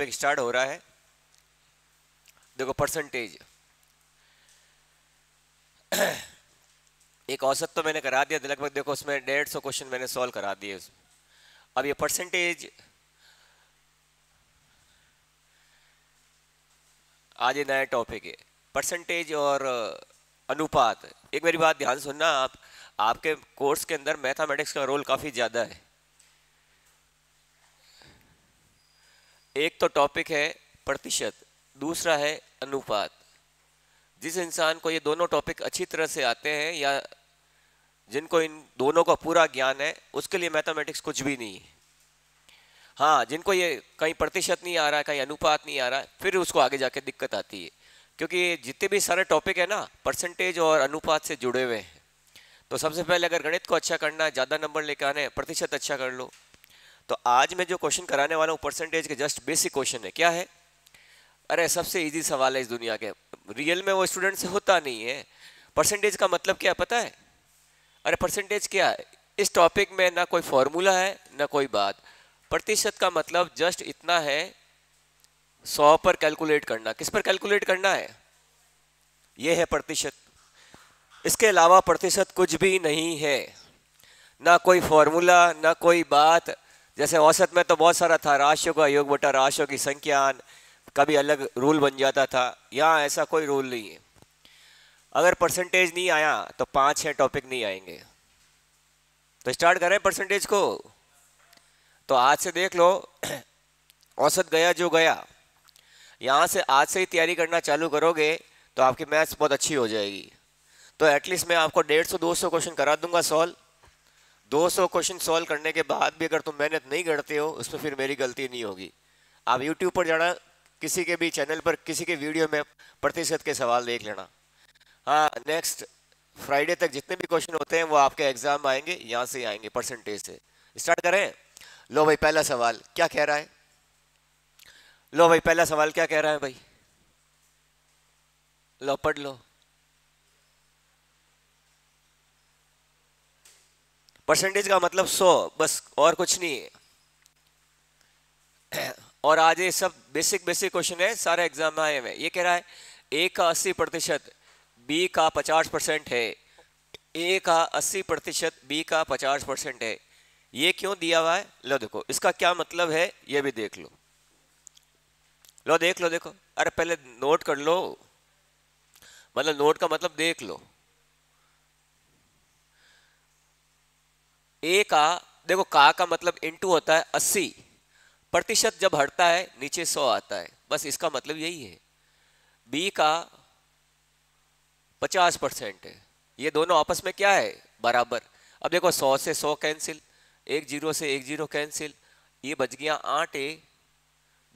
Topic start हो रहा है देखो परसेंटेज एक औसत तो मैंने करा दिया लगभग देखो उसमें डेढ़ सौ क्वेश्चन मैंने सॉल्व करा दिए अब ये परसेंटेज आज ये नया टॉपिक है परसेंटेज और uh, अनुपात एक मेरी बात ध्यान सुनना आप आपके कोर्स के अंदर मैथमेटिक्स का रोल काफ़ी ज़्यादा है एक तो टॉपिक है प्रतिशत दूसरा है अनुपात जिस इंसान को ये दोनों टॉपिक अच्छी तरह से आते हैं या जिनको इन दोनों का पूरा ज्ञान है उसके लिए मैथमेटिक्स कुछ भी नहीं है हाँ जिनको ये कहीं प्रतिशत नहीं आ रहा है कहीं अनुपात नहीं आ रहा है फिर उसको आगे जाके दिक्कत आती है क्योंकि ये जितने भी सारे टॉपिक है ना परसेंटेज और अनुपात से जुड़े हुए हैं तो सबसे पहले अगर गणित को अच्छा करना है ज़्यादा नंबर लेकर आने प्रतिशत अच्छा कर लो तो आज मैं जो क्वेश्चन कराने वाला हूँ परसेंटेज के जस्ट बेसिक क्वेश्चन है क्या है अरे सबसे इजी सवाल है इस दुनिया के रियल में वो स्टूडेंट से होता नहीं है परसेंटेज का मतलब क्या पता है अरे परसेंटेज क्या है इस टॉपिक में ना कोई फॉर्मूला है ना कोई बात प्रतिशत का मतलब जस्ट इतना है सौ पर कैलकुलेट करना किस पर कैलकुलेट करना है यह है प्रतिशत इसके अलावा प्रतिशत कुछ भी नहीं है ना कोई फॉर्मूला ना कोई बात जैसे औसत में तो बहुत सारा था राशियों का योग बटा राशियों की संख्या कभी अलग रूल बन जाता था यहाँ ऐसा कोई रूल नहीं है अगर परसेंटेज नहीं आया तो पाँच छह टॉपिक नहीं आएंगे तो स्टार्ट करें परसेंटेज को तो आज से देख लो औसत गया जो गया यहाँ से आज से ही तैयारी करना चालू करोगे तो आपकी मैथ्स बहुत अच्छी हो जाएगी तो एटलीस्ट मैं आपको डेढ़ सौ दो सौ क्वेश्चन करा दूंगा सॉल्व 200 क्वेश्चन सॉल्व करने के बाद भी अगर तुम मेहनत नहीं करते हो उसमें फिर मेरी गलती नहीं होगी आप यूट्यूब पर जाना किसी के भी चैनल पर किसी के वीडियो में प्रतिशत के सवाल देख लेना हाँ नेक्स्ट फ्राइडे तक जितने भी क्वेश्चन होते हैं वो आपके एग्जाम आएंगे यहाँ से आएंगे परसेंटेज से स्टार्ट करें लो भाई पहला सवाल क्या कह रहा है लो भाई पहला सवाल क्या कह रहा है भाई लो पढ़ लो परसेंटेज का मतलब सौ बस और कुछ नहीं है और आज ये सब बेसिक बेसिक क्वेश्चन है सारे एग्जाम में आए हुए ये कह रहा है ए का अस्सी प्रतिशत बी का पचास परसेंट है ए का अस्सी प्रतिशत बी का पचास परसेंट है ये क्यों दिया हुआ है लो देखो इसका क्या मतलब है ये भी देख लो लो देख लो देखो अरे पहले नोट कर लो मतलब नोट का मतलब देख लो ए का देखो का का मतलब इनटू होता है अस्सी प्रतिशत जब हटता है नीचे सौ आता है बस इसका मतलब यही है बी का पचास परसेंट है ये दोनों आपस में क्या है बराबर अब देखो सौ से सौ कैंसिल एक जीरो से एक जीरो कैंसिल ये बच गया आठ ए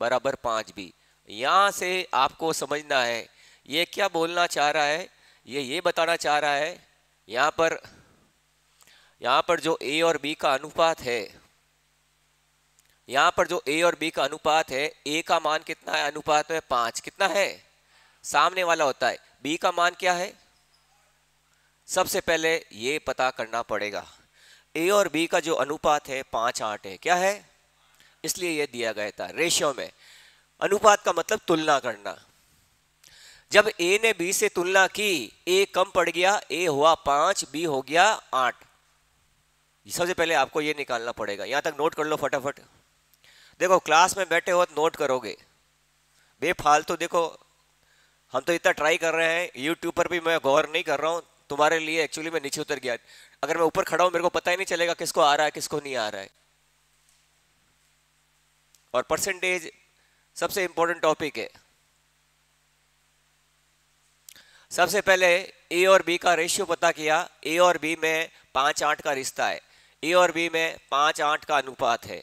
बराबर पाँच बी यहाँ से आपको समझना है ये क्या बोलना चाह रहा है ये ये बताना चाह रहा है यहाँ पर यहाँ पर जो ए और बी का अनुपात है यहाँ पर जो ए और बी का अनुपात है ए का मान कितना है अनुपात में पांच कितना है सामने वाला होता है बी का मान क्या है सबसे पहले ये पता करना पड़ेगा ए और बी का जो अनुपात है पांच आठ है क्या है इसलिए यह दिया गया था रेशियो में अनुपात का मतलब तुलना करना जब ए ने बी से तुलना की ए कम पड़ गया ए हुआ पांच बी हो गया आठ सबसे पहले आपको ये निकालना पड़ेगा यहाँ तक नोट कर लो फटाफट देखो क्लास में बैठे हो तो नोट करोगे बेफालतू तो देखो हम तो इतना ट्राई कर रहे हैं यूट्यूब पर भी मैं गौर नहीं कर रहा हूँ तुम्हारे लिए एक्चुअली मैं नीचे उतर गया अगर मैं ऊपर खड़ा हूँ मेरे को पता ही नहीं चलेगा किसको आ रहा है किसको नहीं आ रहा है और परसेंटेज सबसे इंपॉर्टेंट टॉपिक है सबसे पहले ए और बी का रेशियो पता किया ए और बी में पांच आठ का रिश्ता है ए और बी में पांच आठ का अनुपात है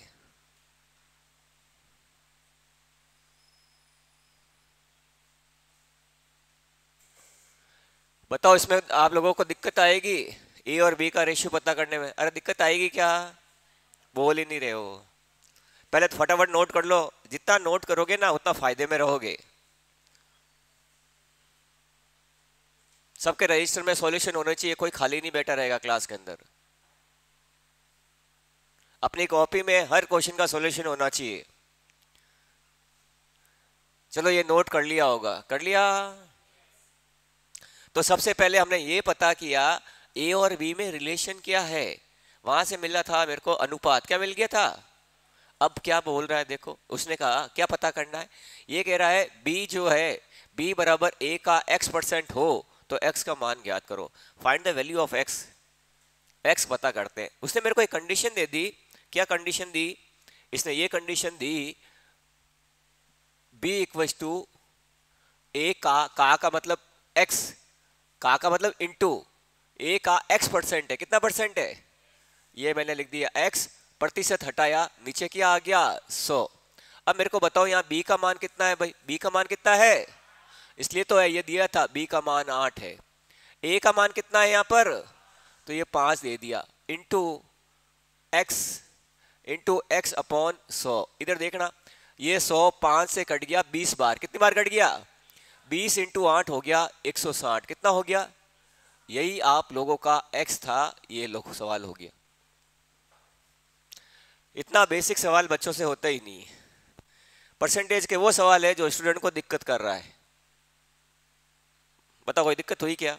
बताओ इसमें आप लोगों को दिक्कत आएगी ए और बी का रेशियो पता करने में अरे दिक्कत आएगी क्या बोल ही नहीं रहे हो पहले तो फटाफट नोट कर लो जितना नोट करोगे ना उतना फायदे में रहोगे सबके रजिस्टर में सॉल्यूशन होना चाहिए कोई खाली नहीं बैठा रहेगा क्लास के अंदर अपनी कॉपी में हर क्वेश्चन का सॉल्यूशन होना चाहिए चलो ये नोट कर लिया होगा कर लिया तो सबसे पहले हमने ये पता किया ए और बी में रिलेशन क्या है वहां से मिला था मेरे को अनुपात क्या मिल गया था अब क्या बोल रहा है देखो उसने कहा क्या पता करना है ये कह रहा है बी जो है बी बराबर ए का एक्स परसेंट हो तो एक्स का मान ज्ञात करो find the value of X X पता करते हैं उसने मेरे को एक कंडीशन दे दी क्या कंडीशन दी इसने ये कंडीशन दी बी इक्वल्स टू ए का का का मतलब एक्स का का मतलब इंटू ए का एक्स परसेंट है कितना परसेंट है ये मैंने लिख दिया एक्स प्रतिशत हटाया नीचे क्या आ गया 100 अब मेरे को बताओ यहाँ बी का मान कितना है भाई बी का मान कितना है इसलिए तो है ये दिया था बी का मान आठ है ए का मान कितना है यहाँ पर तो ये पाँच दे दिया into X into X upon सौ इधर देखना ये सौ पाँच से कट गया बीस बार कितनी बार कट गया बीस इंटू आठ हो गया एक सौ साठ कितना हो गया यही आप लोगों का एक्स था ये लोग सवाल हो गया इतना बेसिक सवाल बच्चों से होता ही नहीं परसेंटेज के वो सवाल है जो स्टूडेंट को दिक्कत कर रहा है बताओ कोई दिक्कत हुई क्या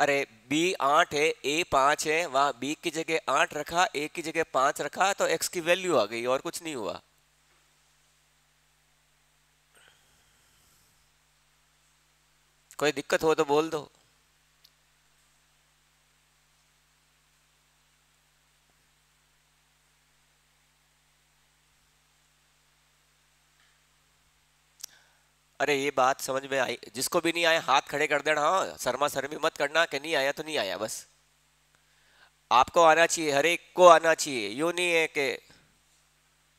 अरे बी आठ है ए पाँच है वहाँ बी की जगह आठ रखा ए की जगह पाँच रखा तो एक्स की वैल्यू आ गई और कुछ नहीं हुआ कोई दिक्कत हो तो बोल दो अरे ये बात समझ में आई जिसको भी नहीं आया हाथ खड़े कर देना हाँ शर्मा शर्मी मत करना कि नहीं आया तो नहीं आया बस आपको आना चाहिए हर एक को आना चाहिए यूं नहीं है कि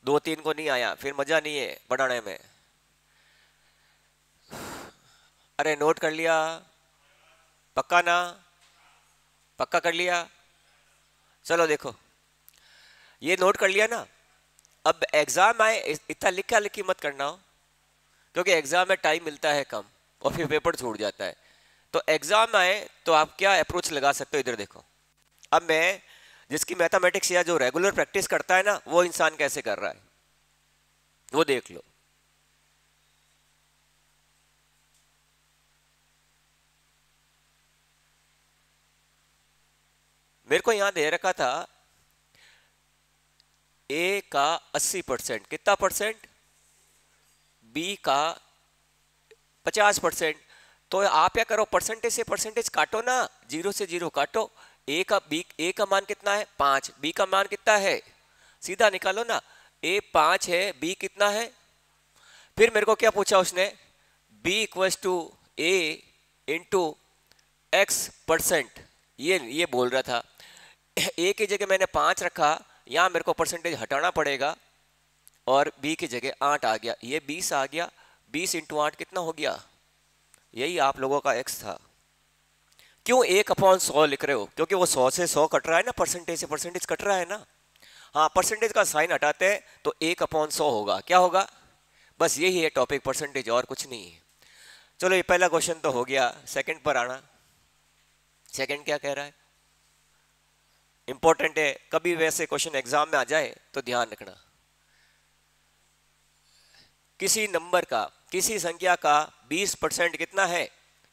दो तीन को नहीं आया फिर मजा नहीं है पढ़ाने में अरे नोट कर लिया पक्का ना पक्का कर लिया चलो देखो ये नोट कर लिया ना अब एग्जाम आए इतना लिखा लिखी मत करना हो क्योंकि एग्ज़ाम में टाइम मिलता है कम और फिर पेपर छूट जाता है तो एग्ज़ाम आए तो आप क्या अप्रोच लगा सकते हो इधर देखो अब मैं जिसकी मैथमेटिक्स या जो रेगुलर प्रैक्टिस करता है ना वो इंसान कैसे कर रहा है वो देख लो मेरे को यहां दे रखा था ए का 80 परसेंट कितना परसेंट बी का पचास परसेंट तो आप क्या करो परसेंटेज से परसेंटेज काटो ना जीरो से जीरो काटो ए का बी ए का मान कितना है पाँच बी का मान कितना है सीधा निकालो ना ए पाँच है बी कितना है फिर मेरे को क्या पूछा उसने B equals to A into X percent ये ये बोल रहा था ए की जगह मैंने पाँच रखा यहाँ मेरे को परसेंटेज हटाना पड़ेगा और बी की जगह आठ आ गया ये बीस आ गया बीस इंटू आठ कितना हो गया यही आप लोगों का एक्स था क्यों एक अपॉन सौ लिख रहे हो क्योंकि वो सौ से सौ कट रहा है ना परसेंटेज से परसेंटेज कट रहा है ना हाँ परसेंटेज का साइन हटाते हैं तो एक अपॉन सौ होगा क्या होगा बस यही है टॉपिक परसेंटेज और कुछ नहीं है चलो ये पहला क्वेश्चन तो हो गया सेकंड पर आना सेकंड क्या कह रहा है इंपॉर्टेंट है कभी वैसे क्वेश्चन एग्जाम में आ जाए तो ध्यान रखना किसी नंबर का किसी संख्या का 20 परसेंट कितना है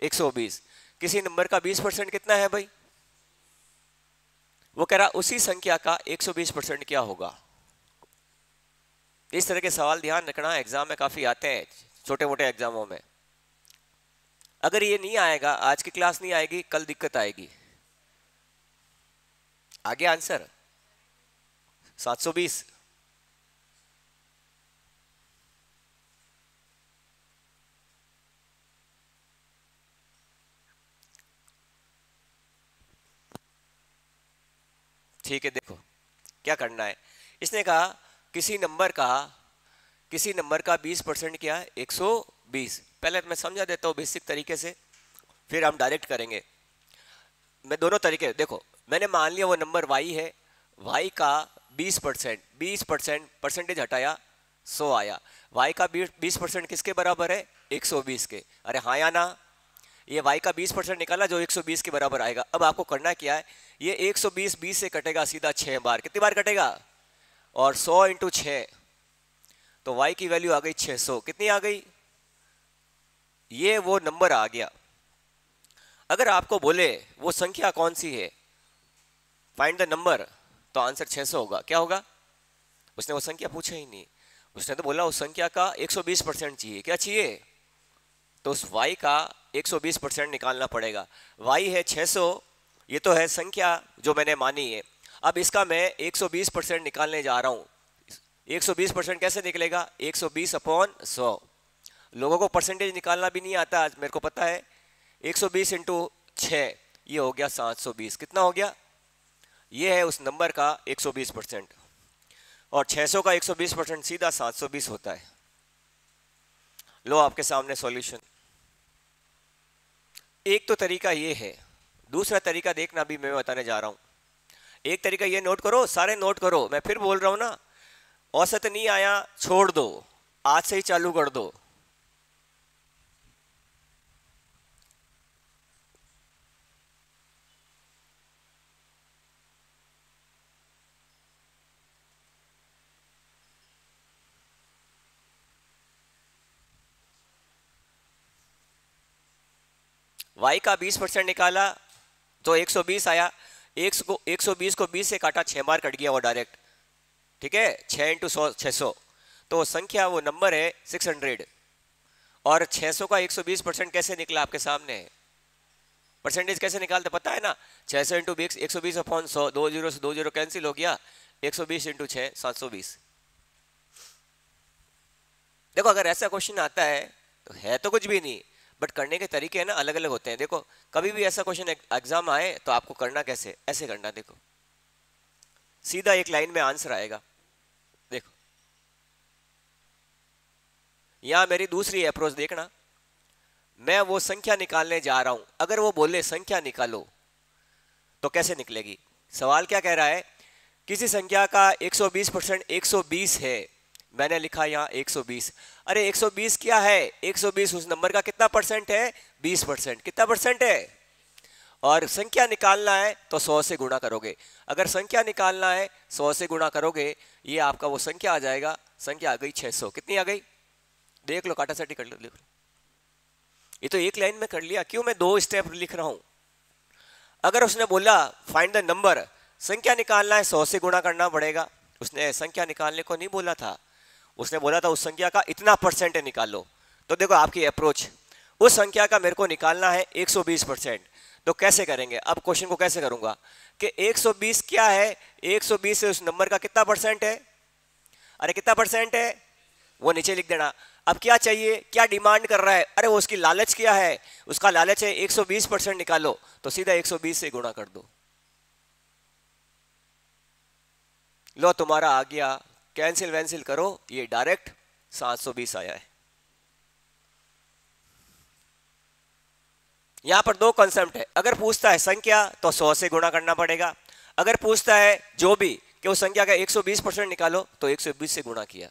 120 किसी नंबर का 20 परसेंट कितना है भाई वो कह रहा उसी संख्या का 120 परसेंट क्या होगा इस तरह के सवाल ध्यान रखना एग्जाम में काफी आते हैं छोटे मोटे एग्जामों में अगर ये नहीं आएगा आज की क्लास नहीं आएगी कल दिक्कत आएगी आगे आंसर 720 ठीक है देखो क्या करना है इसने कहा किसी नंबर का किसी नंबर का 20 परसेंट क्या सौ 120 पहले मैं समझा देता हूँ बेसिक तरीके से फिर हम डायरेक्ट करेंगे मैं दोनों तरीके देखो मैंने मान लिया वो नंबर वाई है वाई का 20 परसेंट बीस परसेंट परसेंटेज हटाया 100 आया वाई का 20 परसेंट किसके बराबर है 120 के अरे हाँ या ना ये वाई का बीस परसेंट निकाला जो एक सौ बीस के बराबर आएगा अब आपको करना क्या है ये एक सौ बीस बीस से कटेगा सीधा छः बार कितनी बार कटेगा और सौ इंटू छ तो वाई की वैल्यू आ गई छः सौ कितनी आ गई ये वो नंबर आ गया अगर आपको बोले वो संख्या कौन सी है फाइंड द नंबर तो आंसर सौ होगा क्या होगा उसने वो संख्या पूछा ही नहीं उसने तो बोला उस संख्या का 120 परसेंट चाहिए क्या चाहिए तो उस y का 120 परसेंट निकालना पड़ेगा y है 600 ये तो है संख्या जो मैंने मानी है अब इसका मैं 120 परसेंट निकालने जा रहा हूँ 120 परसेंट कैसे निकलेगा 120 अपॉन सौ लोगों को परसेंटेज निकालना भी नहीं आता आज मेरे को पता है 120 सौ बीस इंटू छः ये हो गया 720 कितना हो गया ये है उस नंबर का 120 परसेंट और 600 का 120 परसेंट सीधा 720 होता है लो आपके सामने सॉल्यूशन एक तो तरीका ये है दूसरा तरीका देखना अभी मैं बताने जा रहा हूँ एक तरीका ये नोट करो सारे नोट करो मैं फिर बोल रहा हूँ ना औसत नहीं आया छोड़ दो आज से ही चालू कर दो वाई का बीस परसेंट निकाला तो एक सौ बीस आया एक को एक सौ बीस को बीस से काटा छः बार कट गया वो डायरेक्ट ठीक है छः इंटू सौ छः सौ तो संख्या वो नंबर है सिक्स हंड्रेड और छः सौ का एक सौ बीस परसेंट कैसे निकला आपके सामने परसेंटेज कैसे निकालते पता है ना छः सौ इंटू बीस एक सौ बीस अपॉन सौ दो जीरो से दो जीरो कैंसिल हो गया एक सौ बीस इंटू छः सात सौ बीस देखो अगर ऐसा क्वेश्चन आता है तो है तो कुछ भी नहीं बट करने के तरीके हैं ना अलग अलग होते हैं देखो कभी भी ऐसा क्वेश्चन एग्जाम आए तो आपको करना कैसे ऐसे करना देखो सीधा एक लाइन में आंसर आएगा देखो यहां मेरी दूसरी अप्रोच देखना मैं वो संख्या निकालने जा रहा हूं अगर वो बोले संख्या निकालो तो कैसे निकलेगी सवाल क्या कह रहा है किसी संख्या का 120 परसेंट एक है मैंने लिखा यहाँ 120 अरे 120 क्या है 120 उस नंबर का कितना परसेंट है 20 परसेंट कितना परसेंट है और संख्या निकालना है तो 100 से गुणा करोगे अगर संख्या निकालना है 100 से गुणा करोगे ये आपका वो संख्या आ जाएगा संख्या आ गई 600 कितनी आ गई देख लो काटा सटी कर लो ये तो एक लाइन में कर लिया क्यों मैं दो स्टेप लिख रहा हूं अगर उसने बोला फाइंड द नंबर संख्या निकालना है सौ से गुणा करना पड़ेगा उसने संख्या निकालने को नहीं बोला था उसने बोला था उस संख्या का इतना परसेंट निकाल लो तो देखो आपकी अप्रोच उस संख्या का मेरे को निकालना है 120 परसेंट तो कैसे करेंगे अब क्वेश्चन को कैसे करूंगा कि 120 क्या है 120 से उस नंबर का कितना परसेंट है अरे कितना परसेंट है वो नीचे लिख देना अब क्या चाहिए क्या डिमांड कर रहा है अरे वो उसकी लालच क्या है उसका लालच है 120 परसेंट निकालो तो सीधा 120 से गुणा कर दो लो तुम्हारा आ गया कैंसिल वैंसिल करो ये डायरेक्ट 720 आया है यहां पर दो कंसेप्ट है अगर पूछता है संख्या तो 100 से गुणा करना पड़ेगा अगर पूछता है जो भी कि उस संख्या का 120 परसेंट निकालो तो 120 से गुणा किया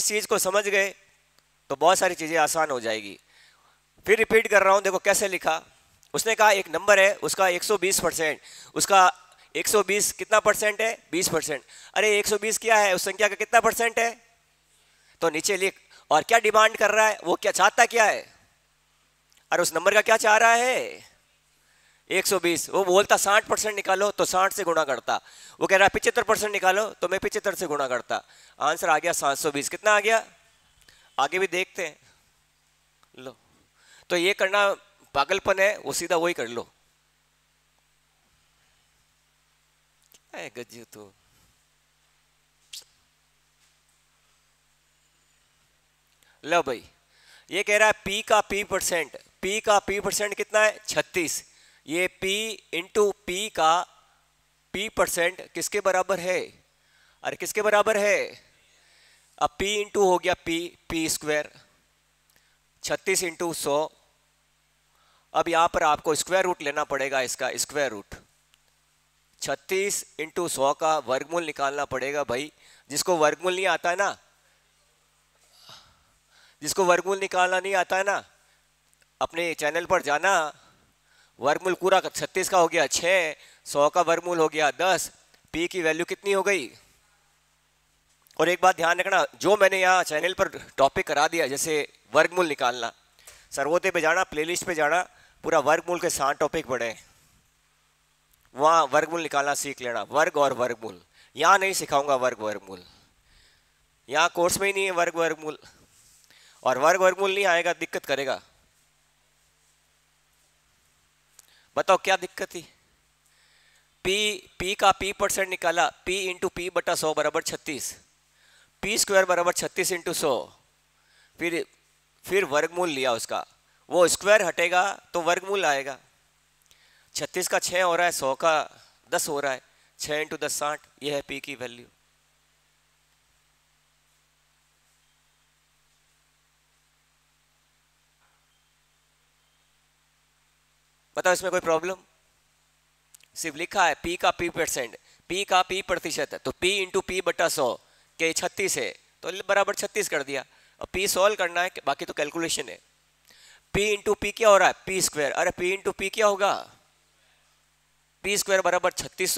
इस चीज को समझ गए तो बहुत सारी चीजें आसान हो जाएगी फिर रिपीट कर रहा हूं देखो कैसे लिखा उसने कहा एक नंबर है उसका 120 परसेंट उसका 120 कितना परसेंट है 20 परसेंट अरे 120 क्या है उस संख्या का कितना परसेंट है तो नीचे लिख और क्या डिमांड कर रहा है वो क्या चाहता क्या है अरे उस नंबर का क्या चाह रहा है 120 वो बोलता 60 परसेंट निकालो तो 60 से गुणा करता वो कह रहा है पिचहत्तर परसेंट निकालो तो मैं पिचहत्तर से गुणा करता आंसर आ गया सात कितना आ गया आगे भी देखते हैं लो तो ये करना पागलपन है वो सीधा वही कर लो É, Gadito. लो भाई ये कह रहा है पी का पी परसेंट पी का पी परसेंट कितना है छत्तीस ये पी इंटू पी का पी परसेंट किसके बराबर है अरे किसके बराबर है अब पी इंटू हो गया पी पी स्क्वायर छत्तीस इंटू सौ अब यहां पर आपको स्क्वायर रूट लेना पड़ेगा इसका स्क्वायर रूट छत्तीस इंटू सौ का वर्गमूल निकालना पड़ेगा भाई जिसको वर्गमूल नहीं आता ना जिसको वर्गमूल निकालना नहीं आता ना अपने चैनल पर जाना वर्गमूल पूरा छत्तीस का हो गया छः सौ का वर्गमूल हो गया दस पी की वैल्यू कितनी हो गई और एक बात ध्यान रखना जो मैंने यहाँ चैनल पर टॉपिक करा दिया जैसे वर्गमूल निकालना सर्वोदय पे जाना प्लेलिस्ट पे जाना पूरा वर्गमूल के साथ टॉपिक पढ़े वहाँ वर्गमूल निकालना सीख लेना वर्ग और वर्गमूल यहाँ नहीं सिखाऊंगा वर्ग वर्गमूल यहाँ कोर्स में ही नहीं है वर्ग वर्गमूल और वर्ग वर्गमूल नहीं आएगा दिक्कत करेगा बताओ क्या दिक्कत थी पी पी का पी परसेंट निकाला पी इंटू पी बटा सौ बराबर छत्तीस पी स्क्वायर बराबर छत्तीस इंटू सौ फिर फिर वर्गमूल लिया उसका वो स्क्वायर हटेगा तो वर्गमूल आएगा छत्तीस का छ हो रहा है सौ का दस हो रहा है छः इंटू दस साठ यह है पी की वैल्यू बताओ इसमें कोई प्रॉब्लम सिर्फ लिखा है पी का पी परसेंट पी का पी प्रतिशत है तो पी इंटू पी बटा सौ के छत्तीस है तो बराबर छत्तीस कर दिया अब पी सॉल्व करना है बाकी तो कैलकुलेशन है पी इंटू पी क्या हो रहा है पी स्क्वायर अरे पी इंटू पी क्या होगा पी स्क्वायर बराबर छत्तीस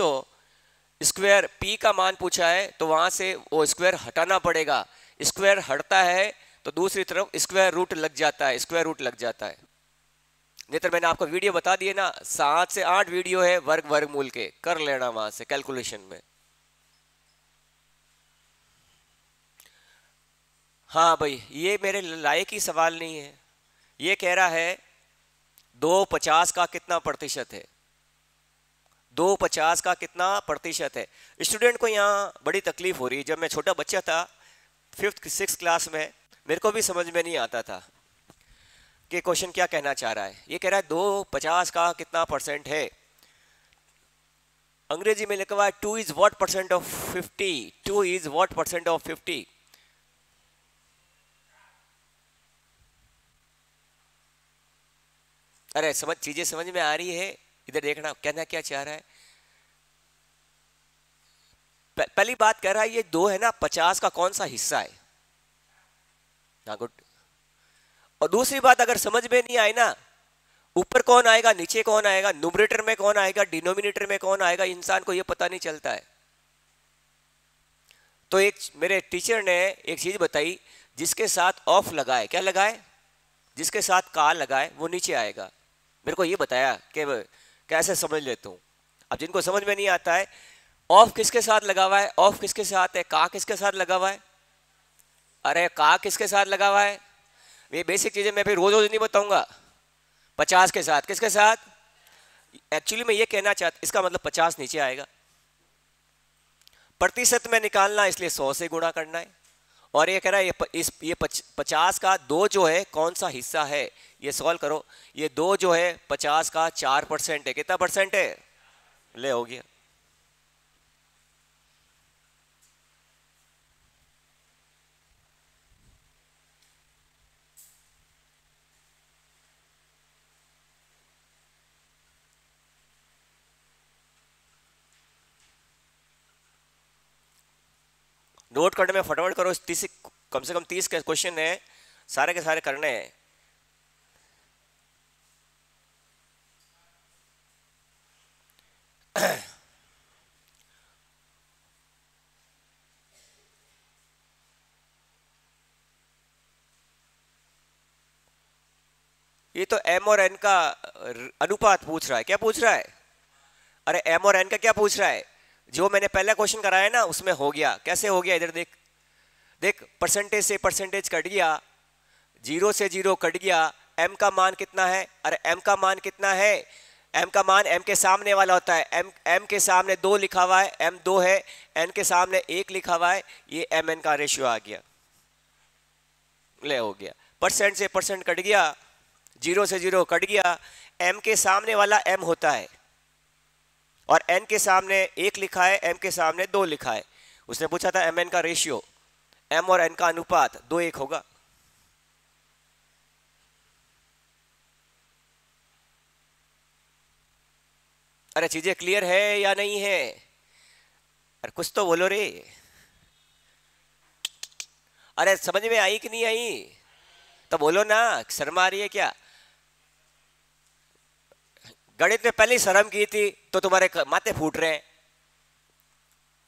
स्क्वायर पी का मान पूछा है तो वहां से वो स्क्वायर हटाना पड़ेगा स्क्वायर हटता है तो दूसरी तरफ स्क्वायर रूट लग जाता है स्क्वायर रूट लग जाता है नेत्र मैंने आपको वीडियो बता दिए ना सात से आठ वीडियो है वर्ग वर्गमूल के कर लेना वहां से कैलकुलेशन में हाँ भाई ये मेरे लायक ही सवाल नहीं है ये कह रहा है दो पचास का कितना प्रतिशत है दो पचास का कितना प्रतिशत है स्टूडेंट को यहाँ बड़ी तकलीफ हो रही है जब मैं छोटा बच्चा था फिफ्थ सिक्स क्लास में मेरे को भी समझ में नहीं आता था कि क्वेश्चन क्या कहना चाह रहा है ये कह रहा है दो पचास का कितना परसेंट है अंग्रेजी में लिखा हुआ है two is what percent of fifty two is what percent of fifty अरे समझ चीजें समझ में आ रही है इधर देखना कहना क्या चाह रहा है पहली बात कह रहा है ये दो है ना पचास का कौन सा हिस्सा है ना गुड और दूसरी बात अगर समझ में नहीं आए ना ऊपर कौन आएगा नीचे कौन आएगा नुमरेटर में कौन आएगा डिनोमिनेटर में कौन आएगा इंसान को यह पता नहीं चलता है तो एक मेरे टीचर ने एक चीज बताई जिसके साथ ऑफ लगाए क्या लगाए जिसके साथ का लगाए वो नीचे आएगा मेरे को ये बताया कि कैसे समझ लेता हूँ अब जिनको समझ में नहीं आता है ऑफ किसके साथ लगा हुआ है ऑफ किसके साथ है का किसके साथ लगा हुआ है अरे का किसके साथ लगा हुआ है ये बेसिक चीज़ें मैं फिर रोज़ रोज़ नहीं बताऊंगा पचास के साथ किसके साथ एक्चुअली मैं ये कहना चाहता इसका मतलब पचास नीचे आएगा प्रतिशत में निकालना इसलिए सौ से गुणा करना है और ये कह रहा है ये इस ये पचास का दो जो है कौन सा हिस्सा है ये सॉल्व करो ये दो जो है पचास का चार परसेंट है कितना परसेंट है ले हो गया नोट करने में फटाफट करो तीस कम से कम तीस के क्वेश्चन है सारे के सारे करने हैं ये तो एम और एन का अनुपात पूछ रहा है क्या पूछ रहा है अरे एम और एन का क्या पूछ रहा है जो मैंने पहला क्वेश्चन कराया ना उसमें हो गया कैसे हो गया इधर देख देख परसेंटेज से परसेंटेज कट गया जीरो से जीरो कट गया एम का मान कितना है अरे एम का मान कितना है एम का मान एम के सामने वाला होता है एम एम के सामने दो लिखा हुआ है एम दो है एन के सामने एक लिखा हुआ है ये एम एन का रेशियो आ गया ले हो गया परसेंट से परसेंट कट गया जीरो से जीरो कट गया एम के सामने वाला एम होता है और एन के सामने एक लिखा है एम के सामने दो लिखा है उसने पूछा था एम एन का रेशियो एम और एन का अनुपात दो एक होगा अरे चीजें क्लियर है या नहीं है अरे कुछ तो बोलो रे अरे समझ में आई कि नहीं आई तो बोलो ना शर्मा रही है क्या गणित में पहले शर्म की थी तो तुम्हारे माथे फूट रहे हैं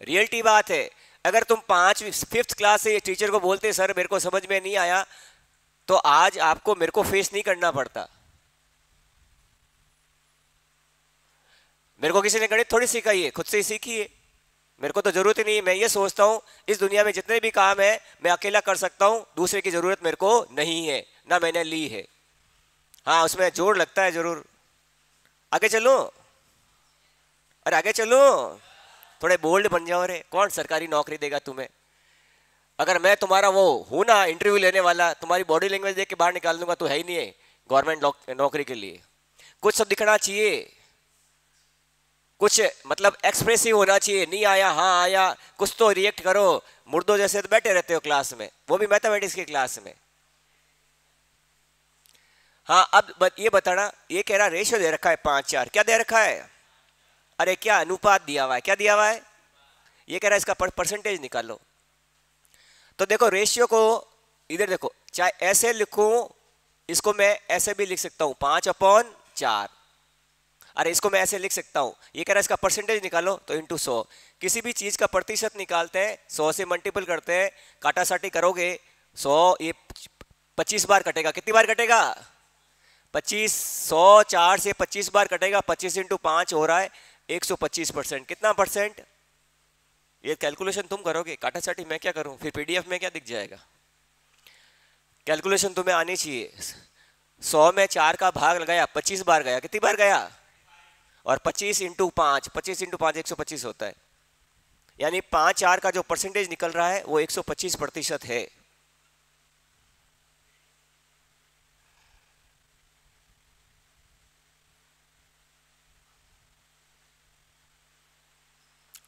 रियलिटी बात है अगर तुम पांच फिफ्थ क्लास से टीचर को बोलते सर मेरे को समझ में नहीं आया तो आज आपको मेरे को फेस नहीं करना पड़ता मेरे को किसी ने गणित थोड़ी सिखाई है खुद से ही सीखी है मेरे को तो जरूरत ही नहीं है मैं ये सोचता हूँ इस दुनिया में जितने भी काम है मैं अकेला कर सकता हूँ दूसरे की जरूरत मेरे को नहीं है ना मैंने ली है हाँ उसमें जोर लगता है जरूर आगे चलो अरे आगे चलो थोड़े बोल्ड बन जाओ रे कौन सरकारी नौकरी देगा तुम्हें अगर मैं तुम्हारा वो हूं ना इंटरव्यू लेने वाला तुम्हारी बॉडी लैंग्वेज देख के बाहर निकाल दूंगा तो है ही नहीं है गवर्नमेंट नौकरी के लिए कुछ सब दिखना चाहिए कुछ मतलब एक्सप्रेसिव होना चाहिए नहीं आया हाँ आया कुछ तो रिएक्ट करो मुर्दों जैसे तो बैठे रहते हो क्लास में वो भी मैथमेटिक्स की क्लास में हाँ अब ये बताना ये कह रहा रेशो दे रखा है पाँच चार क्या दे रखा है अरे क्या अनुपात दिया हुआ है क्या दिया हुआ है ये कह रहा है इसका परसेंटेज निकालो तो देखो रेशियो को इधर देखो चाहे ऐसे लिखूं इसको मैं ऐसे भी लिख सकता हूं पाँच अपॉन चार अरे इसको मैं ऐसे लिख सकता हूं ये कह रहा है इसका परसेंटेज निकालो तो इंटू सौ किसी भी चीज़ का प्रतिशत निकालते हैं सौ से मल्टीपल करते हैं काटा साटी करोगे सौ ये पच्चीस बार कटेगा कितनी बार कटेगा पच्चीस सौ चार से पच्चीस बार कटेगा पच्चीस इंटू पाँच हो रहा है एक सौ पच्चीस परसेंट कितना परसेंट ये कैलकुलेशन तुम करोगे काटा चाटी मैं क्या करूँ फिर पीडीएफ में क्या दिख जाएगा कैलकुलेशन तुम्हें आनी चाहिए सौ में चार का भाग लगाया पच्चीस बार गया कितनी बार गया और पच्चीस इंटू पाँच पच्चीस इंटू पाँच एक सौ पच्चीस होता है यानी पाँच चार का जो परसेंटेज निकल रहा है वो एक सौ पच्चीस प्रतिशत है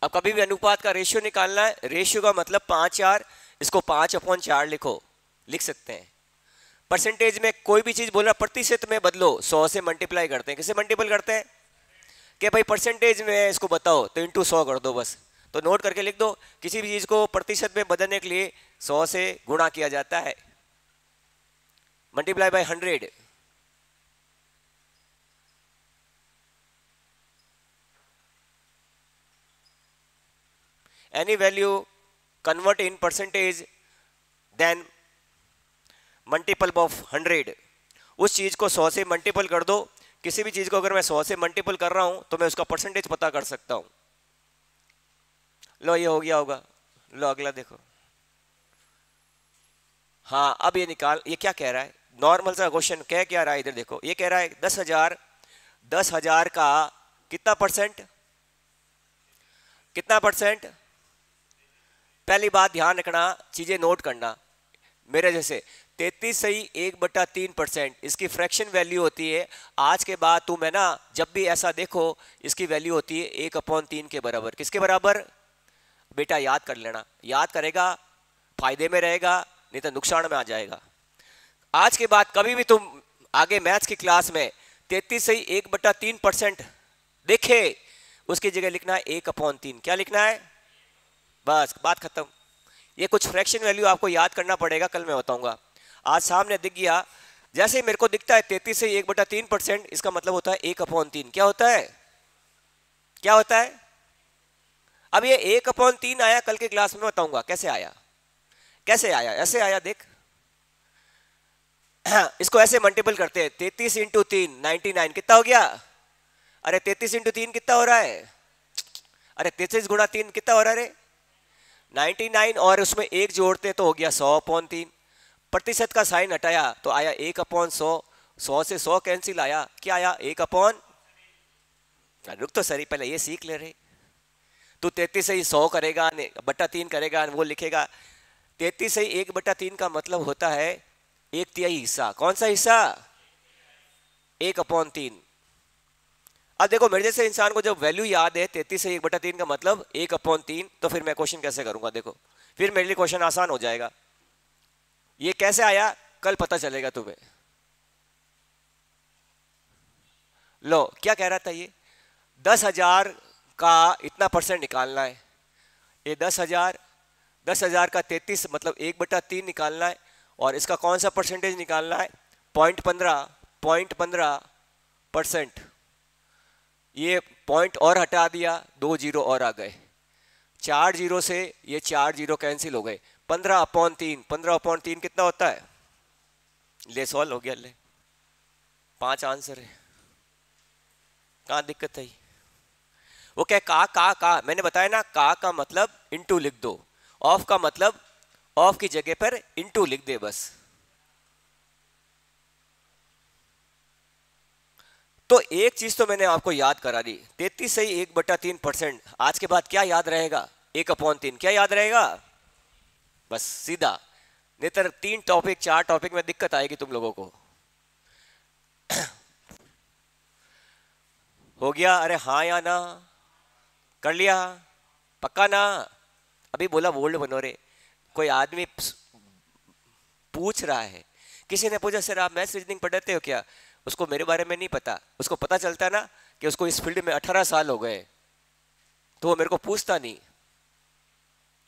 अब कभी भी अनुपात का रेशियो निकालना है रेशियो का मतलब पांच चार इसको पांच अपॉन चार लिखो लिख सकते हैं परसेंटेज में कोई भी चीज़ बोल रहा प्रतिशत में बदलो सौ से मल्टीप्लाई करते हैं किसे मल्टीपल करते हैं कि भाई परसेंटेज में इसको बताओ तो इंटू सौ कर दो बस तो नोट करके लिख दो किसी भी चीज़ को प्रतिशत में बदलने के लिए सौ से गुणा किया जाता है multiply by hundred any value convert in percentage then multiple of hundred उस चीज़ को सौ से मल्टीपल कर दो किसी भी चीज़ को अगर मैं सौ से मल्टीपल कर रहा हूं तो मैं उसका परसेंटेज पता कर सकता हूं लो ये हो गया होगा लो अगला देखो हाँ अब ये निकाल ये क्या कह रहा है नॉर्मल सा क्वेश्चन कह क्या रहा है इधर देखो ये कह रहा है दस हजार दस हजार का कितना परसेंट कितना परसेंट पहली बात ध्यान रखना चीज़ें नोट करना मेरे जैसे तैतीस सही एक बटा तीन परसेंट इसकी फ्रैक्शन वैल्यू होती है आज के बाद तुम है ना जब भी ऐसा देखो इसकी वैल्यू होती है एक अपॉन तीन के बराबर किसके बराबर बेटा याद कर लेना याद करेगा फायदे में रहेगा नहीं तो नुकसान में आ जाएगा आज के बाद कभी भी तुम आगे मैथ्स की क्लास में तैतीस सही एक बटा तीन परसेंट देखे उसकी जगह लिखना है एक अपॉन तीन क्या लिखना है बस बात खत्म ये कुछ फ्रैक्शन वैल्यू आपको याद करना पड़ेगा कल मैं बताऊंगा आज सामने दिख गया जैसे मेरे को दिखता है तैतीस से एक बटा तीन परसेंट इसका मतलब होता है एक अपॉन तीन क्या होता है क्या होता है अब ये एक अपॉन तीन आया कल के क्लास में बताऊंगा कैसे आया कैसे आया ऐसे आया देख इसको ऐसे मल्टीपल करते हैं तैतीस इंटू तीन नाइनटी नाइन कितना हो गया अरे तैतीस इंटू तीन कितना हो रहा है अरे तैतीस गुणा तीन कितना हो रहा है 99 और उसमें एक जोड़ते तो हो गया सौ अपॉन तीन प्रतिशत का साइन हटाया तो आया एक अपॉन सौ सौ से सौ कैंसिल आया क्या आया एक अपॉन रुक तो सर पहले ये सीख ले रहे तो तैतीस से ही सौ करेगा बट्टा तीन करेगा वो लिखेगा तैतीस से ही एक बट्टा तीन का मतलब होता है एक तिहाई हिस्सा कौन सा हिस्सा एक अपॉन तीन अब देखो मेरे जैसे इंसान को जब वैल्यू याद है तैतीस से एक बटा तीन का मतलब एक अपॉन तीन तो फिर मैं क्वेश्चन कैसे करूंगा देखो फिर मेरे लिए क्वेश्चन आसान हो जाएगा ये कैसे आया कल पता चलेगा तुम्हें लो क्या कह रहा था ये दस हजार का इतना परसेंट निकालना है ये दस हजार दस हजार का तैतीस मतलब एक बटा तीन निकालना है और इसका कौन सा परसेंटेज निकालना है पॉइंट पंद्रह पॉइंट पंद्रह परसेंट ये पॉइंट और हटा दिया दो जीरो और आ गए चार जीरो से ये चार जीरो कैंसिल हो गए पंद्रह अपॉन तीन पंद्रह अपॉन तीन कितना होता है ले सॉल्व हो गया ले पांच आंसर है कहाँ दिक्कत है वो कह का का का मैंने बताया ना का का मतलब इंटू लिख दो ऑफ का मतलब ऑफ की जगह पर इंटू लिख दे बस तो एक चीज तो मैंने आपको याद करा दी तेतीस से एक बटा तीन परसेंट आज के बाद क्या याद रहेगा एक अपॉन तीन क्या याद रहेगा बस सीधा नेतर तीन टॉपिक चार टॉपिक में दिक्कत आएगी तुम लोगों को हो गया अरे हाँ या ना कर लिया पक्का ना अभी बोला वोल्ड बनो रे कोई आदमी पूछ रहा है किसी ने पूछा सर आप मैथ्स रीजनिंग पढ़ते हो क्या उसको मेरे बारे में नहीं पता उसको पता चलता ना कि उसको इस फील्ड में अठारह साल हो गए तो वो मेरे को पूछता नहीं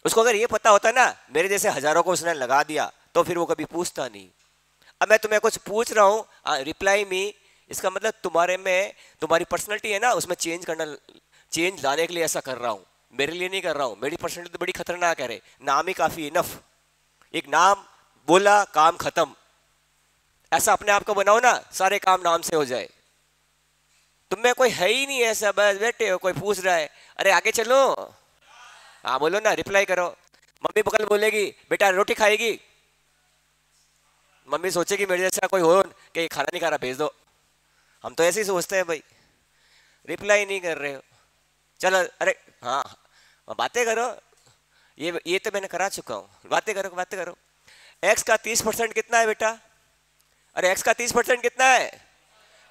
उसको अगर ये पता होता ना मेरे जैसे हजारों को उसने लगा दिया तो फिर वो कभी पूछता नहीं अब मैं तुम्हें कुछ पूछ रहा हूँ रिप्लाई मी इसका मतलब तुम्हारे में तुम्हारी पर्सनैलिटी है ना उसमें चेंज करना चेंज लाने के लिए ऐसा कर रहा हूँ मेरे लिए नहीं कर रहा हूँ मेरी पर्सनैलिटी तो बड़ी खतरनाक है रे नाम ही काफ़ी इनफ एक नाम बोला काम खत्म ऐसा अपने आप को बनाओ ना सारे काम नाम से हो जाए तुम में कोई है ही नहीं ऐसा बस बैठे हो कोई पूछ रहा है अरे आगे चलो हाँ बोलो ना रिप्लाई करो मम्मी बगल बोलेगी बेटा रोटी खाएगी मम्मी सोचेगी मेरे जैसा कोई हो कि खाना नहीं खा रहा भेज दो हम तो ऐसे ही सोचते हैं भाई रिप्लाई नहीं कर रहे हो चलो अरे हाँ बातें करो ये ये तो मैंने करा चुका हूँ बातें करो बातें करो एक्स का तीस परसेंट कितना है बेटा अरे एक्स का तीस परसेंट कितना है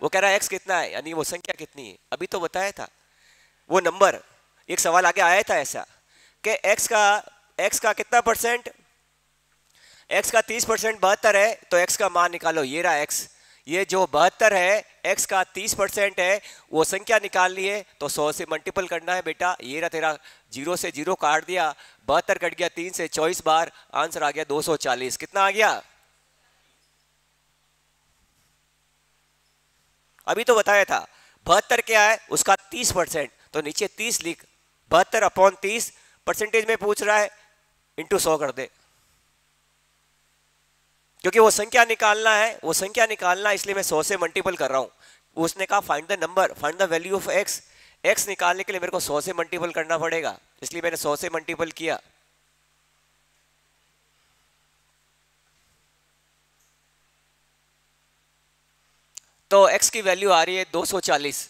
वो कह रहा है एक्स कितना है यानी वो संख्या कितनी है अभी तो बताया था वो नंबर एक सवाल आगे आया था ऐसा कि एक्स का एक्स का कितना परसेंट एक्स का तीस परसेंट बहत्तर है तो एक्स का मान निकालो ये रहा एक्स ये जो बहत्तर है एक्स का तीस परसेंट है वो संख्या निकालनी है तो सौ से मल्टीपल करना है बेटा ये रहा तेरा जीरो से जीरो काट दिया बहत्तर कट गया तीन से चौबीस बार आंसर आ गया दो सौ चालीस कितना आ गया अभी तो बताया था बहत्तर क्या है उसका तीस परसेंट तो नीचे तीस लिख बहत्तर अपॉन तीस परसेंटेज में पूछ रहा है इंटू सौ कर दे क्योंकि वो संख्या निकालना है वो संख्या निकालना इसलिए मैं सौ से मल्टीपल कर रहा हूं उसने कहा find the number find the value of X X निकालने के लिए मेरे को सौ से मल्टीपल करना पड़ेगा इसलिए मैंने सौ से मल्टीपल किया तो x की वैल्यू आ रही है 240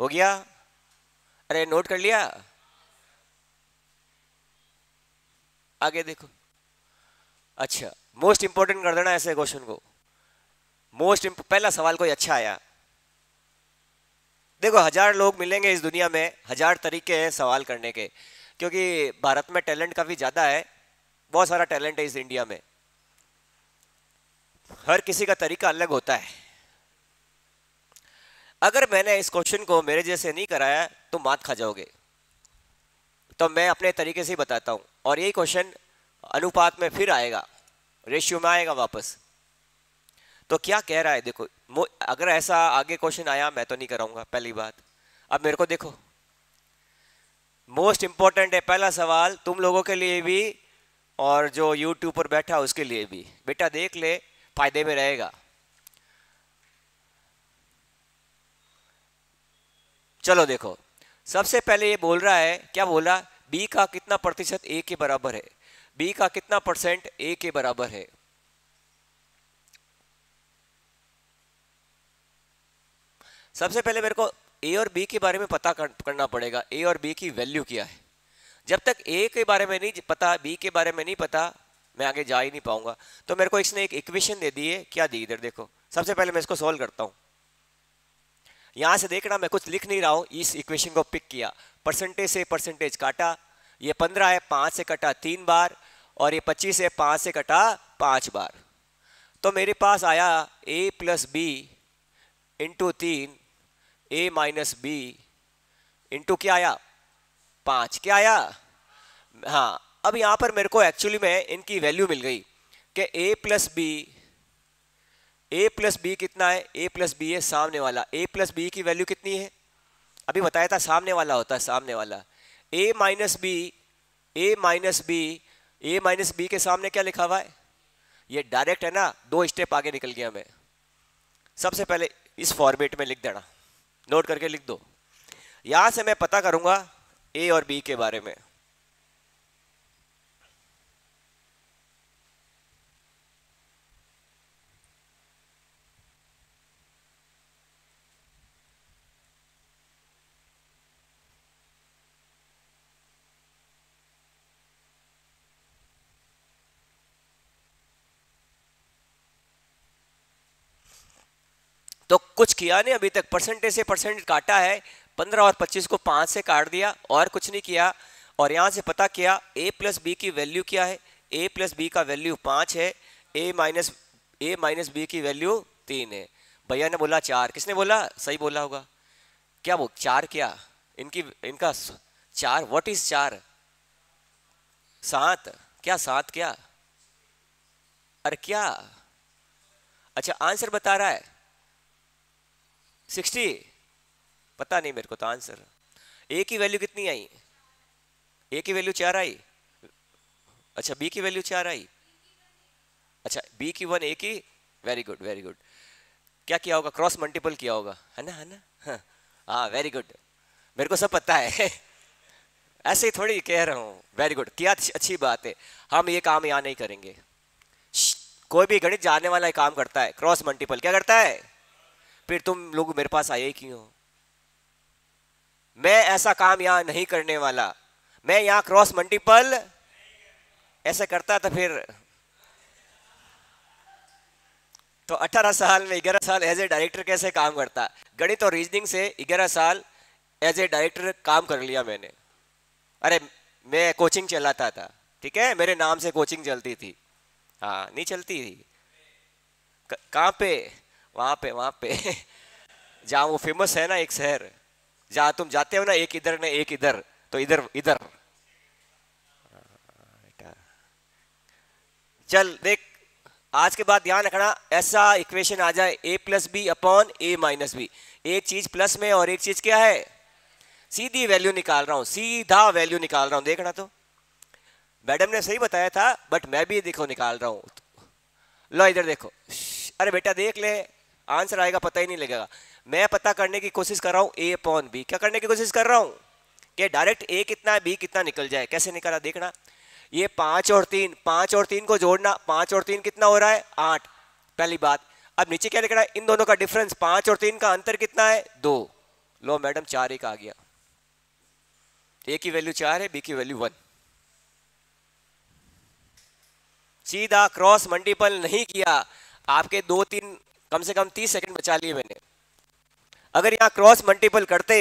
हो गया अरे नोट कर लिया आगे देखो अच्छा मोस्ट इंपॉर्टेंट कर देना ऐसे क्वेश्चन को मोस्ट पहला सवाल कोई अच्छा आया देखो हजार लोग मिलेंगे इस दुनिया में हजार तरीके हैं सवाल करने के क्योंकि भारत में टैलेंट काफ़ी ज़्यादा है बहुत सारा टैलेंट है इस इंडिया में हर किसी का तरीका अलग होता है अगर मैंने इस क्वेश्चन को मेरे जैसे नहीं कराया तो मात खा जाओगे तो मैं अपने तरीके से ही बताता हूं और यही क्वेश्चन अनुपात में फिर आएगा रेशियो में आएगा वापस तो क्या कह रहा है देखो अगर ऐसा आगे क्वेश्चन आया मैं तो नहीं कराऊंगा पहली बात अब मेरे को देखो मोस्ट इम्पॉर्टेंट है पहला सवाल तुम लोगों के लिए भी और जो यूट्यूब पर बैठा उसके लिए भी बेटा देख ले फायदे में रहेगा चलो देखो सबसे पहले ये बोल रहा है क्या बोला बी का कितना प्रतिशत ए के बराबर है बी का कितना परसेंट ए के बराबर है सबसे पहले मेरे को ए और बी के बारे में पता करना पड़ेगा ए और बी की वैल्यू क्या है जब तक ए के बारे में नहीं पता बी के बारे में नहीं पता मैं आगे जा ही नहीं पाऊंगा तो मेरे को इसने एक इक्वेशन दे दी है क्या दी इधर देखो सबसे पहले मैं इसको सॉल्व करता हूँ यहाँ से देखना मैं कुछ लिख नहीं रहा हूँ इस इक्वेशन को पिक किया परसेंटेज से परसेंटेज काटा ये पंद्रह है पाँच से कटा तीन बार और ये पच्चीस है पाँच से कटा पाँच बार तो मेरे पास आया ए प्लस बी इंटू तीन ए माइनस बी इंटू क्या आया पाँच क्या आया हाँ अब यहाँ पर मेरे को एक्चुअली में इनकी वैल्यू मिल गई कि A plus B A plus B कितना है ए प्लस बी है सामने वाला ए प्लस बी की वैल्यू कितनी है अभी बताया था सामने वाला होता है सामने वाला A minus B A minus B A minus B के सामने क्या लिखा हुआ है ये डायरेक्ट है ना दो स्टेप आगे निकल गया मैं सबसे पहले इस फॉर्मेट में लिख देना नोट करके लिख दो यहां से मैं पता करूंगा ए और बी के बारे में कुछ किया नहीं अभी तक परसेंटेज से परसेंट काटा है पंद्रह और पच्चीस को पाँच से काट दिया और कुछ नहीं किया और यहाँ से पता किया ए प्लस बी की वैल्यू क्या है ए प्लस बी का वैल्यू पाँच है A minus A minus B की वैल्यू तीन है भैया ने बोला चार किसने बोला सही बोला होगा क्या वो चार क्या इनकी इनका चार वट इज चार सात क्या सात क्या अरे क्या अच्छा आंसर बता रहा है सिक्सटी पता नहीं मेरे को तो आंसर ए की वैल्यू कितनी आई ए की वैल्यू चार आई अच्छा बी की वैल्यू चार आई अच्छा बी की वन ए की वेरी गुड वेरी गुड क्या किया होगा क्रॉस मल्टीपल किया होगा है ना है ना हाँ वेरी हाँ, गुड मेरे को सब पता है ऐसे ही थोड़ी कह रहा हूँ वेरी गुड क्या अच्छी बात है हम ये काम यहाँ नहीं करेंगे कोई भी गणित जानने वाला काम करता है क्रॉस मल्टीपल क्या करता है फिर तुम लोग मेरे पास आए क्यों मैं ऐसा काम यहां नहीं करने वाला मैं यहां क्रॉस मल्टीपल ऐसा करता तो फिर तो 18 साल में 11 साल एज ए डायरेक्टर कैसे काम करता गणित और रीजनिंग से 11 साल एज ए डायरेक्टर काम कर लिया मैंने अरे मैं कोचिंग चलाता था ठीक है मेरे नाम से कोचिंग चलती थी हाँ नहीं चलती थी कहाँ पे वहां पे वहां पे जहां वो फेमस है ना एक शहर जहां तुम जाते हो ना एक इधर ना एक इधर तो इधर इधर चल देख आज के बाद ध्यान रखना ऐसा इक्वेशन आ जाए A plus B upon A minus B एक चीज प्लस में और एक चीज क्या है सीधी वैल्यू निकाल रहा हूं सीधा वैल्यू निकाल रहा हूं देखना तो मैडम ने सही बताया था बट मैं भी देखो निकाल रहा हूं लो इधर देखो अरे बेटा देख ले आंसर आएगा पता ही नहीं लगेगा मैं पता करने की कोशिश कर रहा हूँ ए पॉन बी क्या करने की कोशिश कर रहा हूँ कि डायरेक्ट ए कितना है बी कितना निकल जाए कैसे निकला देखना ये पाँच और तीन पाँच और तीन को जोड़ना पाँच और तीन कितना हो रहा है आठ पहली बात अब नीचे क्या लिख रहा है इन दोनों का डिफरेंस पाँच और तीन का अंतर कितना है दो लो मैडम चार एक आ गया ए की वैल्यू चार है बी की वैल्यू वन सीधा क्रॉस मल्टीपल नहीं किया आपके दो तीन कम से कम तीस सेकंड बचा लिए मैंने अगर यहां क्रॉस मल्टीपल करते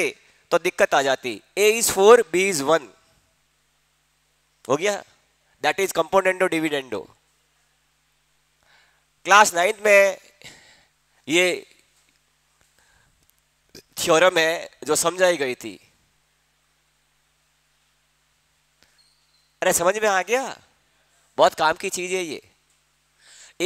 तो दिक्कत आ जाती A is four B is one हो गया that is componendo dividendo class ninth में ये थ्योरम है जो समझाई गई थी अरे समझ में आ गया बहुत काम की चीज है ये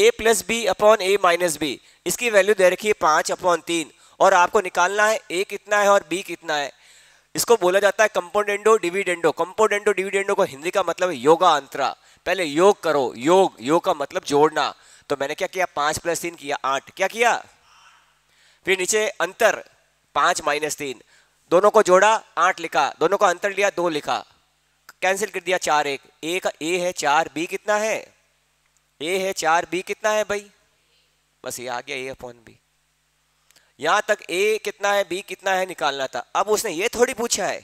A plus B upon A minus B इसकी वैल्यू दे रखी है पाँच अपॉन तीन और आपको निकालना है ए कितना है और बी कितना है इसको बोला जाता है कंपोडेंडो डिविडेंडो कंपोडेंडो डिविडेंडो को हिंदी का मतलब है योगा अंतरा पहले योग करो योग योग का मतलब जोड़ना तो मैंने क्या किया पाँच प्लस तीन किया आठ क्या किया फिर नीचे अंतर पाँच माइनस तीन दोनों को जोड़ा आठ लिखा दोनों का अंतर लिया दो लिखा कैंसिल कर दिया चार एक ए का ए है चार बी कितना है ए है चार बी कितना है भाई बस ये आ गया ए अपॉन बी यहां तक ए कितना है बी कितना है निकालना था अब उसने ये थोड़ी पूछा है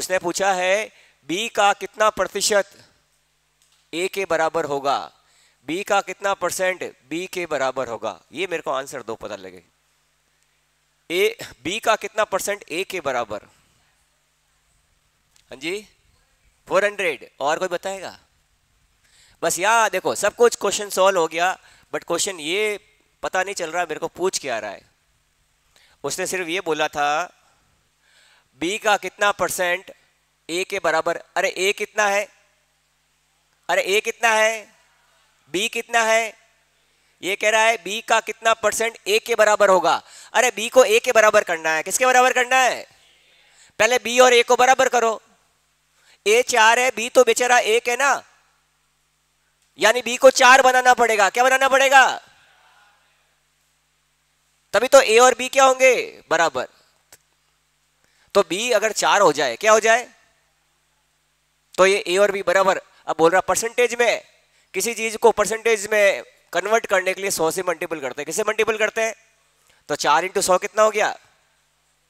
उसने पूछा है बी का कितना प्रतिशत ए के बराबर होगा बी का कितना परसेंट बी के बराबर होगा ये मेरे को आंसर दो पता लगे ए बी का कितना परसेंट ए के बराबर हाँ जी फोर हंड्रेड और कोई बताएगा बस यहाँ देखो सब कुछ क्वेश्चन सॉल्व हो गया बट क्वेश्चन ये पता नहीं चल रहा मेरे को पूछ क्या रहा है उसने सिर्फ ये बोला था बी का कितना परसेंट ए के बराबर अरे ए कितना है अरे ए कितना है बी कितना है ये कह रहा है बी का कितना परसेंट ए के बराबर होगा अरे बी को ए के बराबर करना है किसके बराबर करना है पहले बी और ए को बराबर करो ए चार है बी तो बेचारा एक है ना यानी बी को चार बनाना पड़ेगा क्या बनाना पड़ेगा तभी तो ए और बी क्या होंगे बराबर तो बी अगर चार हो जाए क्या हो जाए तो ये ए और बी बराबर अब बोल रहा परसेंटेज में किसी चीज को परसेंटेज में कन्वर्ट करने के लिए सौ से मल्टीपल करते हैं किसे मल्टीपल करते हैं तो चार इंटू सौ कितना हो गया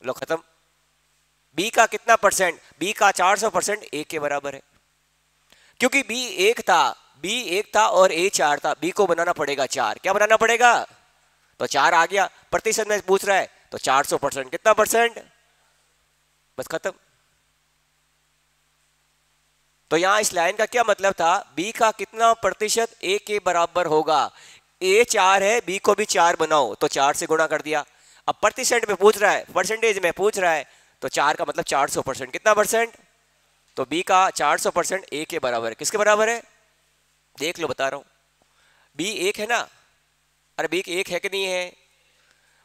लो खत्म बी का कितना परसेंट बी का चार सौ परसेंट ए के बराबर है क्योंकि बी एक था बी एक था और ए चार था बी को बनाना पड़ेगा चार क्या बनाना पड़ेगा तो चार आ गया प्रतिशत में पूछ रहा है तो 400 परसेंट कितना परसेंट बस खत्म तो यहां इस लाइन का क्या मतलब था बी का कितना प्रतिशत ए के बराबर होगा ए चार है बी को भी चार बनाओ तो चार से गुणा कर दिया अब प्रतिशत में पूछ रहा है परसेंटेज में पूछ रहा है तो चार का मतलब 400 परसेंट कितना परसेंट तो बी का 400 परसेंट ए के बराबर है किसके बराबर है देख लो बता रहा हूं बी एक है ना अरबीक एक है कि नहीं है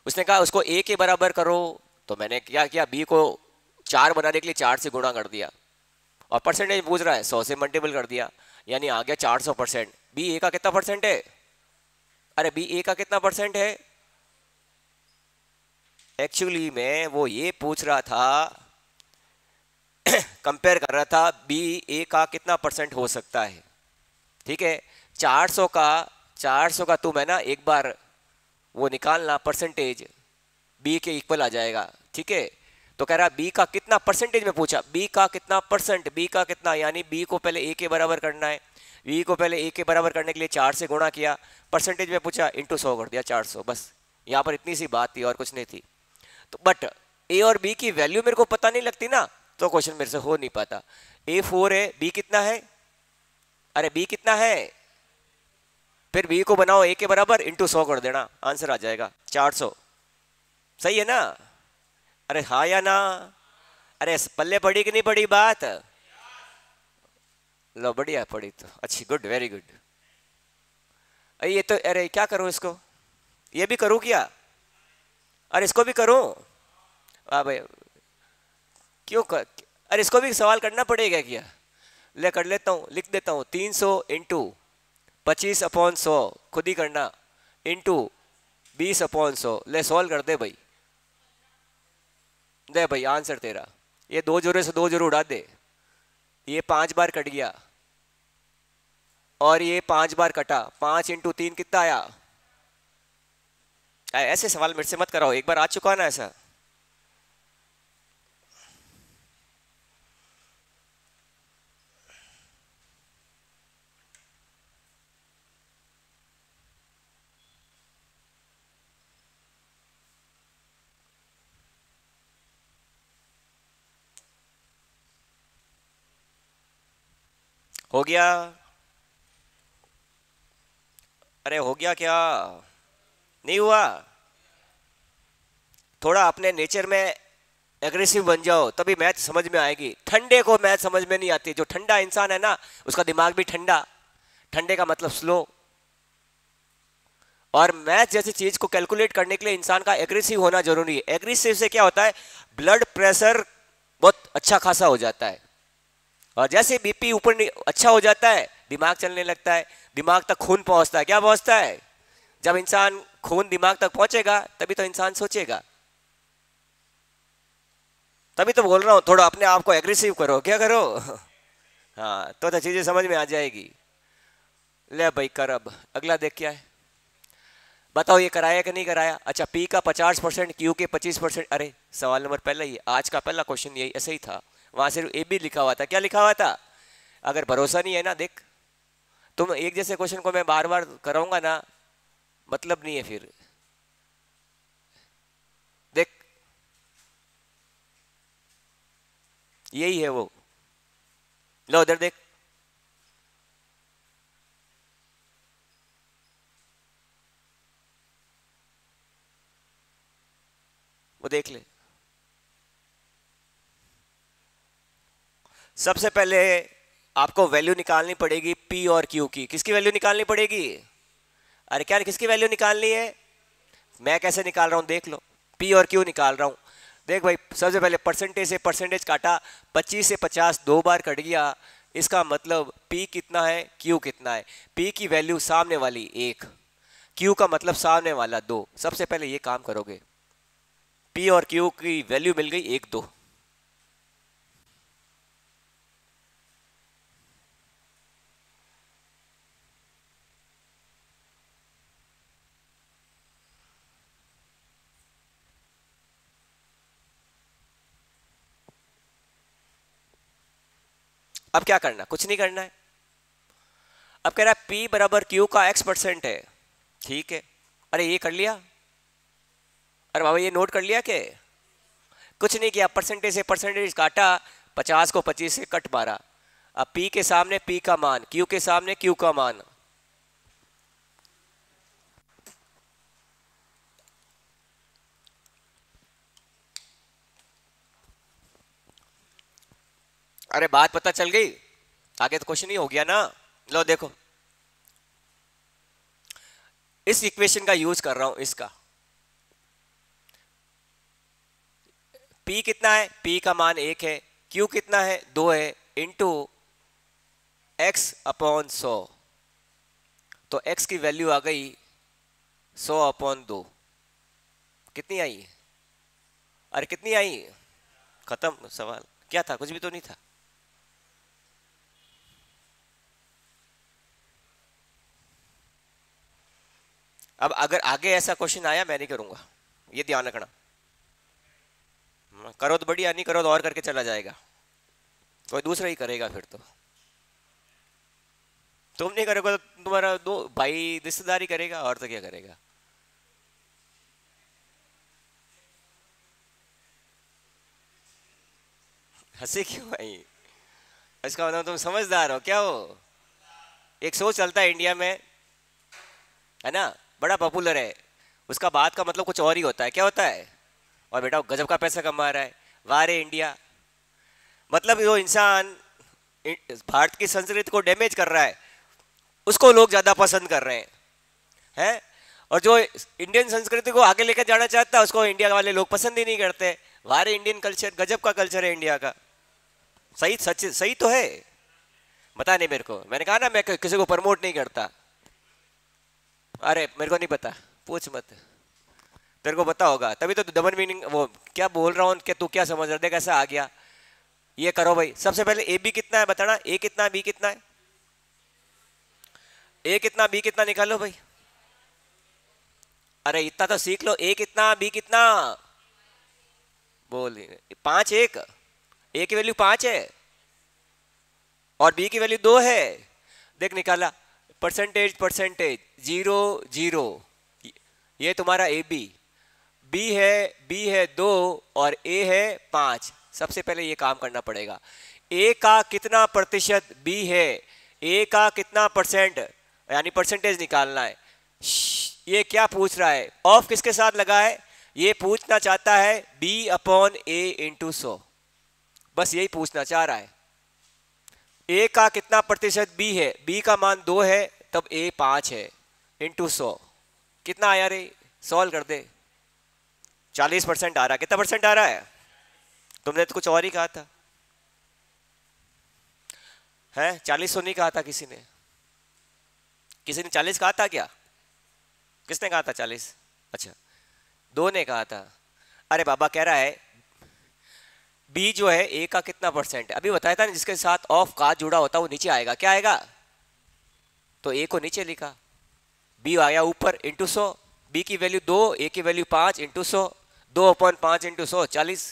उसने कहा उसको ए के बराबर करो तो मैंने क्या किया बी को चार बनाने के लिए चार से गुणा कर दिया और परसेंटेज पूछ रहा है सौ से मल्टीपल कर दिया यानी आ गया चार सौ परसेंट बी ए का कितना परसेंट है अरे बी ए का कितना परसेंट है एक्चुअली में वो ये पूछ रहा था कंपेयर कर रहा था बी ए का कितना परसेंट हो सकता है ठीक है सौ का चार सौ का तुम है ना एक बार वो निकालना परसेंटेज बी के इक्वल आ जाएगा ठीक है तो कह रहा बी का कितना परसेंटेज में पूछा बी का कितना परसेंट बी का कितना यानी बी को पहले ए के बराबर करना है बी को पहले ए के बराबर करने के लिए चार से गुणा किया परसेंटेज में पूछा इंटू सौ कर दिया चार सौ बस यहाँ पर इतनी सी बात थी और कुछ नहीं थी तो बट ए और बी की वैल्यू मेरे को पता नहीं लगती ना तो क्वेश्चन मेरे से हो नहीं पाता ए फोर है बी कितना है अरे बी कितना है फिर बी को बनाओ ए के बराबर इंटू सौ कर देना आंसर आ जाएगा चार सौ सही है ना अरे हा या ना अरे पल्ले पड़ी कि नहीं पड़ी बात लो बढ़िया पड़ी तो अच्छी गुड वेरी गुड अरे ये तो अरे क्या करूं इसको ये भी करूँ क्या अरे इसको भी करूँ हाँ भाई क्यों कर अरे इसको भी सवाल करना पड़ेगा क्या ले कर लेता हूँ लिख देता हूँ तीन सौ इंटू पच्चीस अपॉन सौ खुद ही करना इंटू बीस अपॉन सौ ले सॉल्व कर दे भाई दे भाई आंसर तेरा ये दो जोरे से दो जोरे उड़ा दे ये पांच बार कट गया और ये पांच बार कटा पांच इंटू तीन कितना आया ऐसे सवाल मेरे से मत कराओ एक बार आ चुका ना ऐसा हो गया अरे हो गया क्या नहीं हुआ थोड़ा अपने नेचर में एग्रेसिव बन जाओ तभी मैथ समझ में आएगी ठंडे को मैथ समझ में नहीं आती जो ठंडा इंसान है ना उसका दिमाग भी ठंडा ठंडे का मतलब स्लो और मैथ जैसी चीज को कैलकुलेट करने के लिए इंसान का एग्रेसिव होना जरूरी है एग्रेसिव से क्या होता है ब्लड प्रेशर बहुत अच्छा खासा हो जाता है और जैसे बीपी ऊपर अच्छा हो जाता है दिमाग चलने लगता है दिमाग तक खून पहुंचता है क्या पहुंचता है जब इंसान खून दिमाग तक पहुंचेगा तभी तो इंसान सोचेगा तभी तो बोल रहा हूं थोड़ा अपने आप को एग्रेसिव करो क्या करो हाँ तो, तो चीजें समझ में आ जाएगी ले भाई कर अब अगला देख क्या है बताओ ये कराया कि नहीं कराया अच्छा पी का पचास परसेंट क्यू के पच्चीस परसेंट अरे सवाल नंबर पहला ही आज का पहला क्वेश्चन यही ऐसे ही था वहां सिर्फ ए बी लिखा हुआ था क्या लिखा हुआ था अगर भरोसा नहीं है ना देख तुम एक जैसे क्वेश्चन को मैं बार बार कराऊंगा ना मतलब नहीं है फिर देख यही है वो लो उधर देख वो देख ले सबसे पहले आपको वैल्यू निकालनी पड़ेगी पी और क्यू की किसकी वैल्यू निकालनी पड़ेगी अरे क्या किसकी वैल्यू निकालनी है मैं कैसे निकाल रहा हूँ देख लो पी और क्यू निकाल रहा हूँ देख भाई सबसे पहले परसेंटेज से परसेंटेज काटा 25 से 50 दो बार कट गया इसका मतलब पी कितना है क्यू कितना है पी की वैल्यू सामने वाली एक क्यू का मतलब सामने वाला दो सबसे पहले ये काम करोगे पी और क्यू की वैल्यू मिल गई एक दो अब क्या करना कुछ नहीं करना है अब कह रहा है पी बराबर क्यू का एक्स परसेंट है ठीक है अरे ये कर लिया अरे बाबा ये नोट कर लिया के कुछ नहीं किया परसेंटेज से परसेंटेज काटा पचास को पच्चीस से कट मारा अब पी के सामने पी का मान क्यू के सामने क्यू का मान अरे बात पता चल गई आगे तो क्वेश्चन ही हो गया ना लो देखो इस इक्वेशन का यूज कर रहा हूं इसका P कितना है P का मान एक है Q कितना है दो है इंटू एक्स अपॉन सौ तो x की वैल्यू आ गई सौ अपॉन दो कितनी आई अरे कितनी आई खत्म सवाल क्या था कुछ भी तो नहीं था अब अगर आगे ऐसा क्वेश्चन आया मैं नहीं करूंगा ये ध्यान रखना करो तो बढ़िया नहीं करो तो और करके चला जाएगा कोई दूसरा ही करेगा फिर तो तुम नहीं करोगे तो तुम्हारा दो भाई रिश्तेदारी करेगा और तो क्या करेगा हंसे क्यों भाई इसका मतलब तुम समझदार हो क्या हो एक सोच चलता है इंडिया में है ना बड़ा पॉपुलर है उसका बात का मतलब कुछ और ही होता है क्या होता है और बेटा वो गजब का पैसा कमा रहा है वाह रे इंडिया मतलब जो इंसान भारत की संस्कृति को डैमेज कर रहा है उसको लोग ज़्यादा पसंद कर रहे हैं हैं और जो इंडियन संस्कृति को आगे लेकर जाना चाहता है उसको इंडिया वाले लोग पसंद ही नहीं करते वारे इंडियन कल्चर गजब का कल्चर है इंडिया का सही सच सही तो है बता नहीं मेरे को मैंने कहा ना मैं किसी को प्रमोट नहीं करता अरे मेरे को नहीं पता पूछ मत तेरे को पता होगा तभी तो दमन मीनिंग वो क्या बोल रहा हूँ कि तू क्या समझ रहा देख कैसा आ गया ये करो भाई सबसे पहले ए बी कितना है बताना ए कितना बी कितना है ए कितना बी कितना निकालो भाई अरे इतना तो सीख लो ए कितना बी कितना बोल पांच एक ए की वैल्यू पांच है और बी की वैल्यू दो है देख निकाला परसेंटेज परसेंटेज जीरो जीरो ये तुम्हारा ए बी बी है बी है दो और ए है पाँच सबसे पहले ये काम करना पड़ेगा ए का कितना प्रतिशत बी है ए का कितना परसेंट यानी परसेंटेज निकालना है ये क्या पूछ रहा है ऑफ किसके साथ लगा है ये पूछना चाहता है B upon A into so बस यही पूछना चाह रहा है ए का कितना प्रतिशत बी है बी का मान दो है तब ए पाँच है इंटू सौ कितना आया रे सॉल्व कर दे चालीस परसेंट आ रहा कितना परसेंट आ रहा है तुमने तो कुछ और ही कहा था है चालीस सौ तो नहीं कहा था किसी ने किसी ने चालीस कहा था क्या किसने कहा था चालीस अच्छा दो ने कहा था अरे बाबा कह रहा है बी जो है ए का कितना परसेंट है अभी बताया था ना जिसके साथ ऑफ का जुड़ा होता है वो नीचे आएगा क्या आएगा तो ए को नीचे लिखा बी आ गया ऊपर इंटू सौ बी की वैल्यू दो ए की वैल्यू पाँच इंटू सौ दो अपॉइंट पाँच इंटू सौ चालीस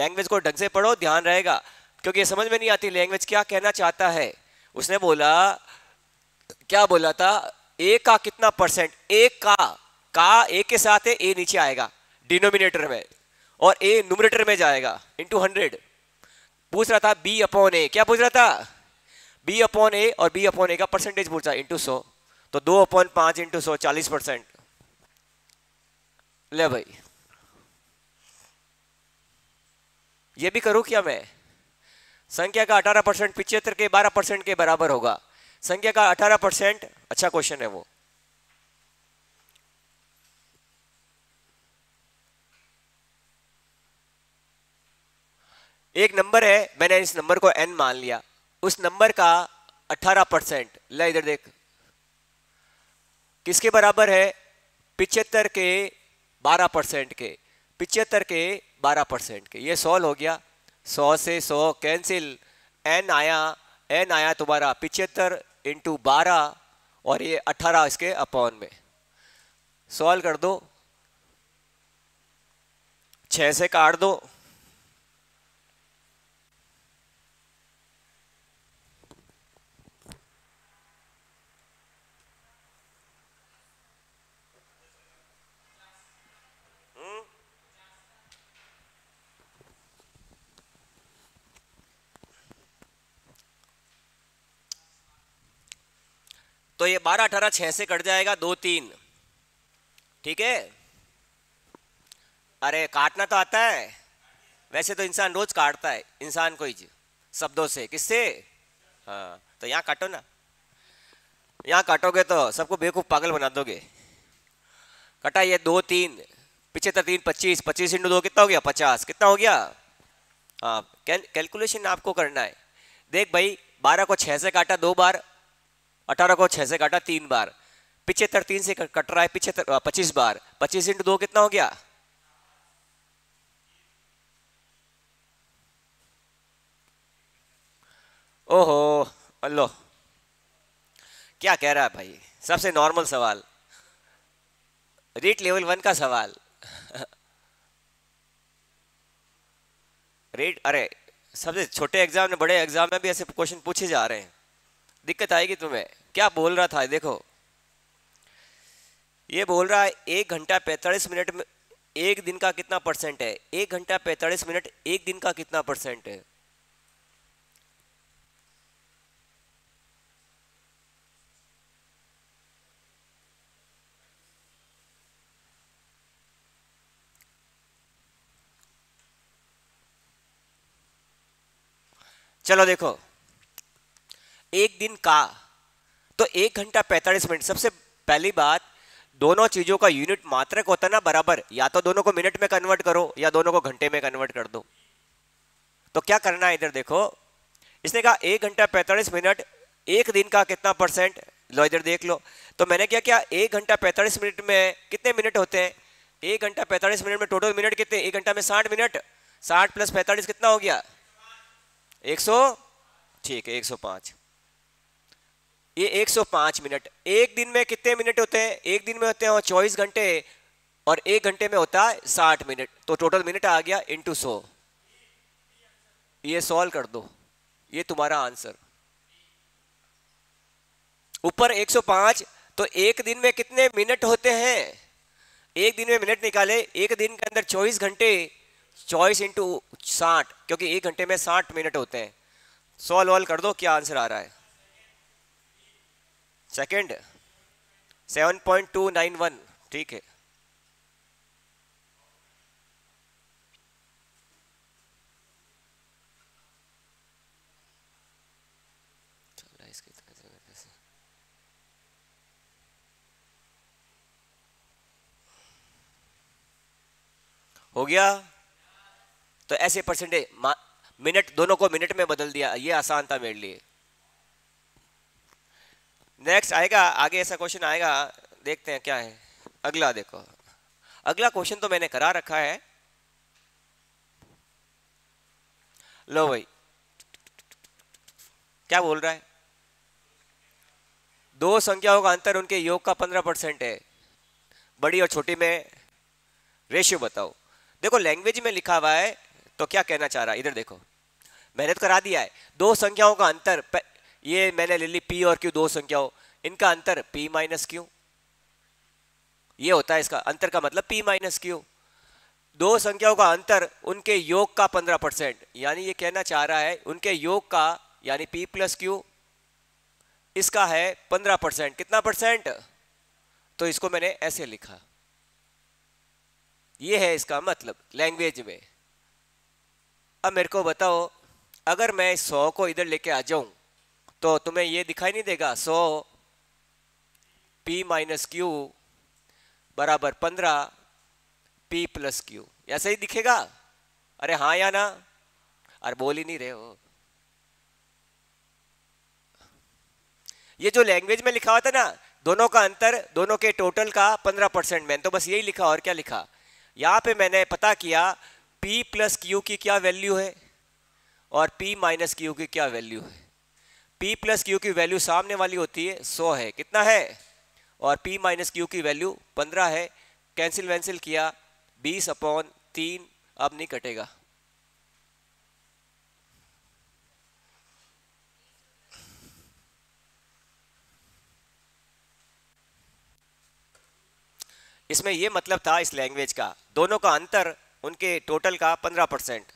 लैंग्वेज को ढंग से पढ़ो ध्यान रहेगा क्योंकि समझ में नहीं आती लैंग्वेज क्या कहना चाहता है उसने बोला क्या बोला था ए का कितना परसेंट ए का का ए के साथ है ए नीचे आएगा डिनोमिनेटर में और ए नोमिनेटर में जाएगा इंटू हंड्रेड पूछ रहा था बी अपॉन ए क्या पूछ रहा था बी अपॉन ए और बी अपॉन ए का परसेंटेज पूछ रहा इंटू सौ तो दो अपॉइंट पांच इंटू सौ चालीस परसेंट ले भाई ये भी करूं क्या मैं संख्या का अठारह परसेंट पिछहत्तर के बारह परसेंट के बराबर होगा संख्या का अठारह परसेंट अच्छा क्वेश्चन है वो एक नंबर है मैंने इस नंबर को एन मान लिया उस नंबर का 18 परसेंट ले इधर देख किसके बराबर है पिचहत्तर के बारह परसेंट के पिचहत्तर के बारह परसेंट के ये सॉल्व हो गया सौ से सौ कैंसिल एन आया एन आया तुम्हारा पिचहत्तर इंटू बारह और ये अट्ठारह इसके अपॉन में सॉल्व कर दो छः से काट दो तो ये बारह अठारह छह से कट जाएगा दो तीन ठीक है अरे काटना तो आता है वैसे तो इंसान रोज काटता है इंसान को ही शब्दों से किससे हाँ तो यहां काटो ना यहां काटोगे तो सबको बेवकूफ पागल बना दोगे कटा ये दो तीन पिछहत्तर तीन पच्चीस पच्चीस इंटू दो कितना हो गया पचास कितना हो गया हाँ कैलकुलेशन आपको करना है देख भाई बारह को छह से काटा दो बार अठारह को छह से काटा तीन बार पिछहत्तर तीन से कट रहा है पिछहत्तर पच्चीस बार पच्चीस इंटू दो कितना हो गया ओहो अल्लो क्या कह रहा है भाई सबसे नॉर्मल सवाल रेट लेवल वन का सवाल रेट अरे सबसे छोटे एग्जाम में बड़े एग्जाम में भी ऐसे क्वेश्चन पूछे जा रहे हैं दिक्कत आएगी तुम्हें क्या बोल रहा था देखो ये बोल रहा है एक घंटा पैंतालीस मिनट में एक दिन का कितना परसेंट है एक घंटा पैंतालीस मिनट एक दिन का कितना परसेंट है चलो देखो एक दिन का तो एक घंटा पैंतालीस मिनट सबसे पहली बात दोनों चीज़ों का यूनिट मात्रक होता है ना बराबर या तो दोनों को मिनट में कन्वर्ट करो या दोनों को घंटे में कन्वर्ट कर दो तो क्या करना है इधर देखो इसने कहा एक घंटा पैंतालीस मिनट एक दिन का कितना परसेंट लो इधर देख लो तो मैंने क्या क्या एक घंटा पैंतालीस मिनट में कितने मिनट होते हैं एक घंटा पैंतालीस मिनट में टोटल मिनट कितने एक घंटा में साठ मिनट साठ प्लस पैंतालीस कितना हो गया एक सौ ठीक है एक सौ पांच ये 105 मिनट एक दिन में कितने मिनट होते हैं एक दिन में होते हैं चौबीस घंटे और एक घंटे में होता है साठ मिनट तो टोटल मिनट आ गया इंटू सो ये सॉल्व कर दो ये तुम्हारा आंसर ऊपर 105 तो एक दिन में कितने मिनट होते हैं एक दिन में मिनट निकाले एक दिन के अंदर 24 घंटे 24 इंटू साठ क्योंकि एक घंटे में 60 मिनट होते हैं सॉल्व वॉल्व कर दो क्या आंसर आ रहा है सेकंड 7.291 ठीक है हो गया तो ऐसे परसेंटेज मिनट दोनों को मिनट में बदल दिया ये आसान था मेरे लिए नेक्स्ट आएगा आगे ऐसा क्वेश्चन आएगा देखते हैं क्या है अगला देखो अगला क्वेश्चन तो मैंने करा रखा है लो भाई क्या बोल रहा है दो संख्याओं का अंतर उनके योग का पंद्रह परसेंट है बड़ी और छोटी में रेशियो बताओ देखो लैंग्वेज में लिखा हुआ है तो क्या कहना चाह रहा है इधर देखो मेहनत तो करा दिया है दो संख्याओं का अंतर ये मैंने ले ली पी और क्यू दो संख्याओं इनका अंतर पी माइनस क्यू ये होता है इसका अंतर का मतलब पी माइनस क्यू दो संख्याओं का अंतर उनके योग का पंद्रह परसेंट यानी ये कहना चाह रहा है उनके योग का यानी पी प्लस क्यू इसका है पंद्रह परसेंट कितना परसेंट तो इसको मैंने ऐसे लिखा ये है इसका मतलब लैंग्वेज में अब मेरे को बताओ अगर मैं सौ को इधर लेके आ जाऊं तो तुम्हें ये दिखाई नहीं देगा सो पी माइनस क्यू बराबर पंद्रह पी प्लस क्यू ऐसा ही दिखेगा अरे हाँ या ना अरे बोल ही नहीं रहे हो ये जो लैंग्वेज में लिखा हुआ था ना दोनों का अंतर दोनों के टोटल का पंद्रह परसेंट मैंने तो बस यही लिखा और क्या लिखा यहां पे मैंने पता किया p प्लस क्यू की क्या वैल्यू है और p माइनस क्यू की क्या वैल्यू है P प्लस क्यू की वैल्यू सामने वाली होती है 100 है कितना है और P माइनस क्यू की वैल्यू 15 है कैंसिल वैंसिल किया 20 अपॉन तीन अब नहीं कटेगा इसमें यह मतलब था इस लैंग्वेज का दोनों का अंतर उनके टोटल का 15 परसेंट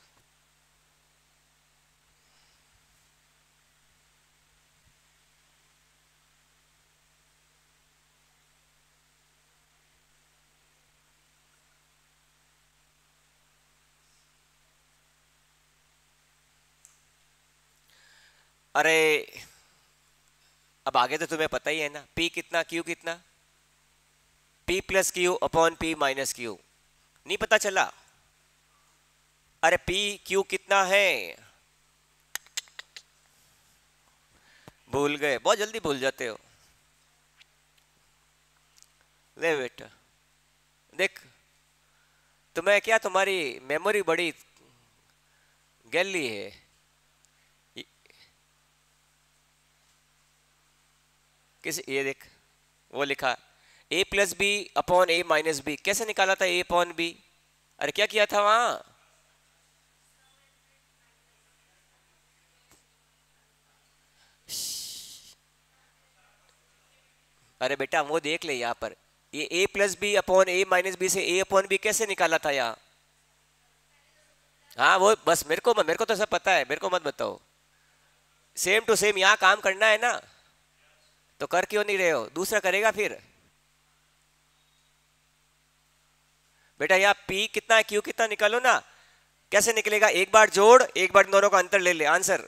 अरे अब आगे तो तुम्हें पता ही है ना पी कितना क्यू कितना P plus Q upon P minus Q नहीं पता चला अरे पी क्यू कितना है भूल गए बहुत जल्दी भूल जाते हो ले बेटा देख तुम्हें क्या तुम्हारी मेमोरी बड़ी गैली है किस ये देख वो लिखा A plus B upon A minus B कैसे निकाला था ए अपॉन बी अरे क्या किया था वहां अरे बेटा वो देख ले यहां पर ये A plus B upon A minus B से ए अपॉन बी कैसे निकाला था यहाँ हाँ वो बस मेरे को मेरे को तो सब पता है मेरे को मत बताओ सेम टू सेम यहां काम करना है ना तो कर क्यों नहीं रहे हो दूसरा करेगा फिर बेटा यहां P कितना है Q कितना निकालो ना कैसे निकलेगा एक बार जोड़ एक बार दोनों का अंतर ले ले आंसर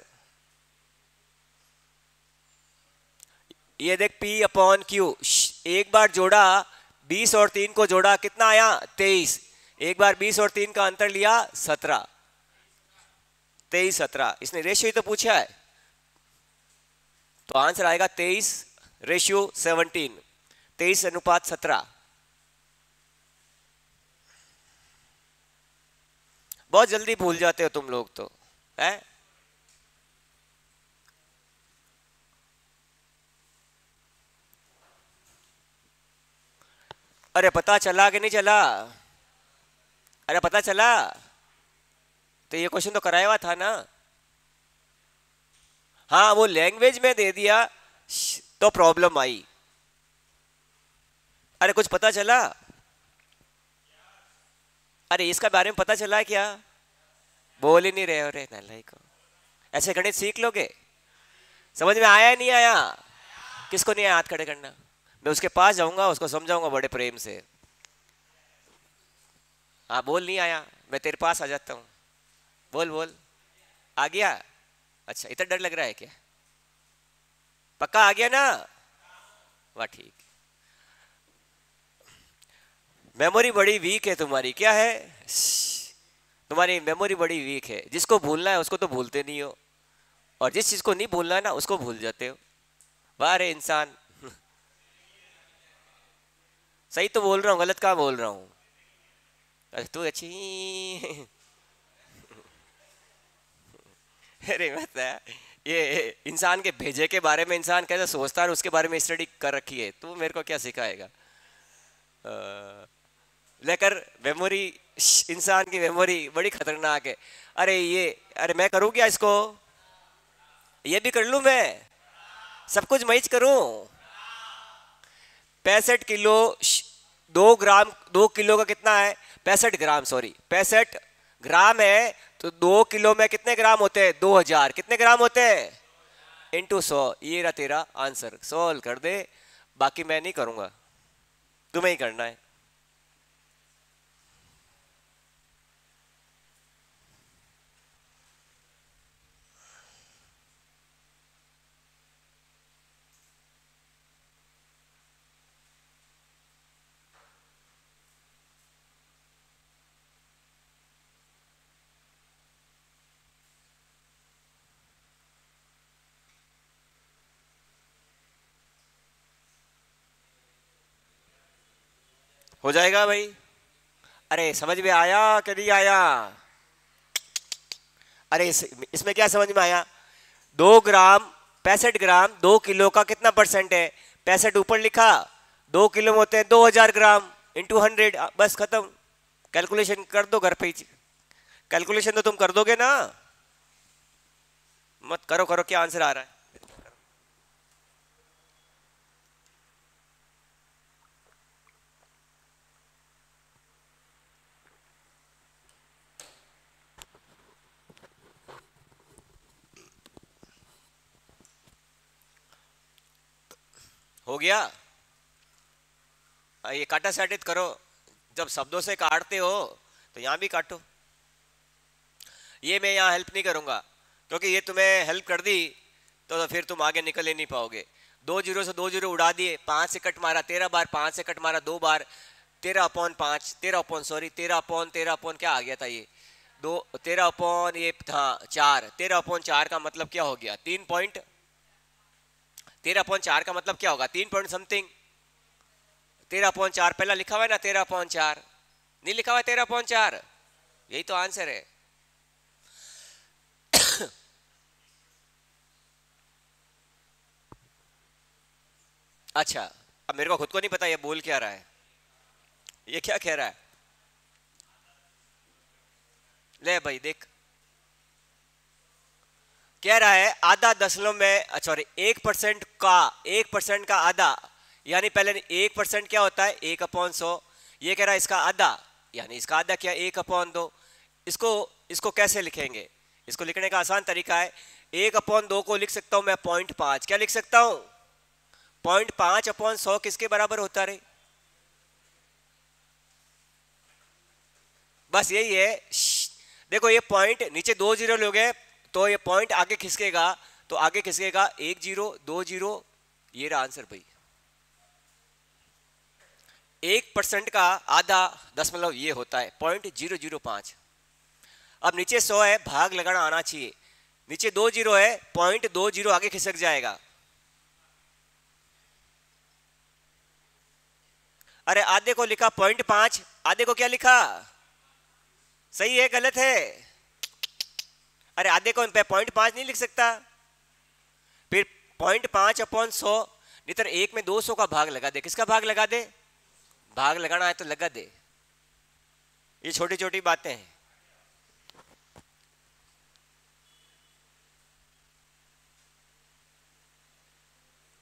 ये देख P अपॉन Q एक बार जोड़ा 20 और 3 को जोड़ा कितना आया 23 एक बार 20 और 3 का अंतर लिया 17 23 17 इसने रेशियो ही तो पूछा है तो आंसर आएगा 23 रेशियो सेवनटीन तेईस अनुपात सत्रह बहुत जल्दी भूल जाते हो तुम लोग तो है अरे पता चला कि नहीं चला अरे पता चला तो ये क्वेश्चन तो कराया हुआ था ना हाँ वो लैंग्वेज में दे दिया तो प्रॉब्लम आई अरे कुछ पता चला अरे इसका बारे में पता चला क्या बोल ही नहीं रहे हो रे नालाई को ऐसे गणित सीख लोगे समझ में आया नहीं आया किसको नहीं आया हाथ खड़े करना मैं उसके पास जाऊंगा उसको समझाऊंगा बड़े प्रेम से हाँ बोल नहीं आया मैं तेरे पास आ जाता हूँ बोल बोल आ गया अच्छा इतना डर लग रहा है क्या पक्का आ गया ना वाह ठीक मेमोरी बड़ी वीक है तुम्हारी क्या है तुम्हारी मेमोरी बड़ी वीक है जिसको भूलना है उसको तो भूलते नहीं हो और जिस चीज़ को नहीं भूलना है ना उसको भूल जाते हो वाह रे इंसान सही तो बोल रहा हूँ गलत कहा बोल रहा हूँ अरे तू अच्छी अरे बता ये इंसान के भेजे के बारे में इंसान कैसे सोचता है उसके बारे में स्टडी कर रखी है तो मेरे को क्या सिखाएगा लेकर मेमोरी इंसान की मेमोरी बड़ी खतरनाक है अरे ये अरे मैं करूँ क्या इसको ये भी कर लूँ मैं सब कुछ मैच करूँ पैंसठ किलो दो ग्राम दो किलो का कितना है पैंसठ ग्राम सॉरी पैंसठ ग्राम है तो दो किलो में कितने ग्राम होते हैं दो हजार कितने ग्राम होते हैं इंटू सौ ये रहा तेरा आंसर सॉल्व कर दे बाकी मैं नहीं करूंगा तुम्हें ही करना है हो जाएगा भाई अरे समझ में आया कि नहीं आया अरे इस, इसमें क्या समझ में आया दो ग्राम पैंसठ ग्राम दो किलो का कितना परसेंट है पैंसठ ऊपर लिखा दो किलो में होते हैं दो हजार ग्राम इंटू हंड्रेड बस खत्म कैलकुलेशन कर दो घर पे ही कैलकुलेशन तो तुम कर दोगे ना मत करो करो क्या आंसर आ रहा है हो गया हाँ, ये काटा साटित करो जब शब्दों से काटते हो तो यहां भी काटो ये मैं यहां हेल्प नहीं करूंगा क्योंकि ये तुम्हें हेल्प कर दी तो, तो फिर तुम आगे निकल ही नहीं पाओगे दो जीरो से दो जीरो उड़ा दिए पांच से कट मारा तेरह बार पांच से कट मारा दो बार तेरह अपॉन पांच तेरह अपॉन सॉरी तेरह अपॉन तेरह अपॉन क्या आ गया था ये दो तेरह अपॉन ये था चार तेरह अपॉन चार का मतलब क्या हो गया तीन पॉइंट तेरह पॉइंट चार का मतलब क्या होगा तीन पॉइंट समथिंग तेरह पॉइंट चार पहला लिखा हुआ है ना तेरह पॉइंट चार नहीं लिखा हुआ तेरह पॉइंट चार यही तो आंसर है अच्छा अब मेरे को खुद को नहीं पता ये बोल क्या रहा है ये क्या कह रहा है ले भाई देख कह रहा है आधा दशमलव में सॉरी एक परसेंट का एक परसेंट का आधा यानी पहले एक परसेंट क्या होता है एक अपॉन सौ ये कह रहा है इसका आधा यानी इसका आधा क्या एक अपॉन दो इसको इसको कैसे लिखेंगे इसको लिखने का आसान तरीका है एक अपॉन दो को लिख सकता हूं मैं पॉइंट पांच क्या लिख सकता हूं पॉइंट पांच अपॉन सौ किसके बराबर होता रहे बस यही है देखो ये पॉइंट नीचे दो जीरो लोग हैं तो ये पॉइंट आगे खिसकेगा तो आगे खिसकेगा एक जीरो दो जीरो ये रहा आंसर भाई एक परसेंट का आधा दशमलव ये होता है पॉइंट जीरो जीरो पांच अब नीचे सौ है भाग लगाना आना चाहिए नीचे दो जीरो है पॉइंट दो जीरो आगे खिसक जाएगा अरे आधे को लिखा पॉइंट पांच आधे को क्या लिखा सही है गलत है अरे आधे को पे पॉइंट पांच नहीं लिख सकता फिर पॉइंट पांच अपॉन सौ नितर एक में दो सौ का भाग लगा दे किसका भाग लगा दे भाग लगाना है तो लगा दे ये छोटी छोटी बातें हैं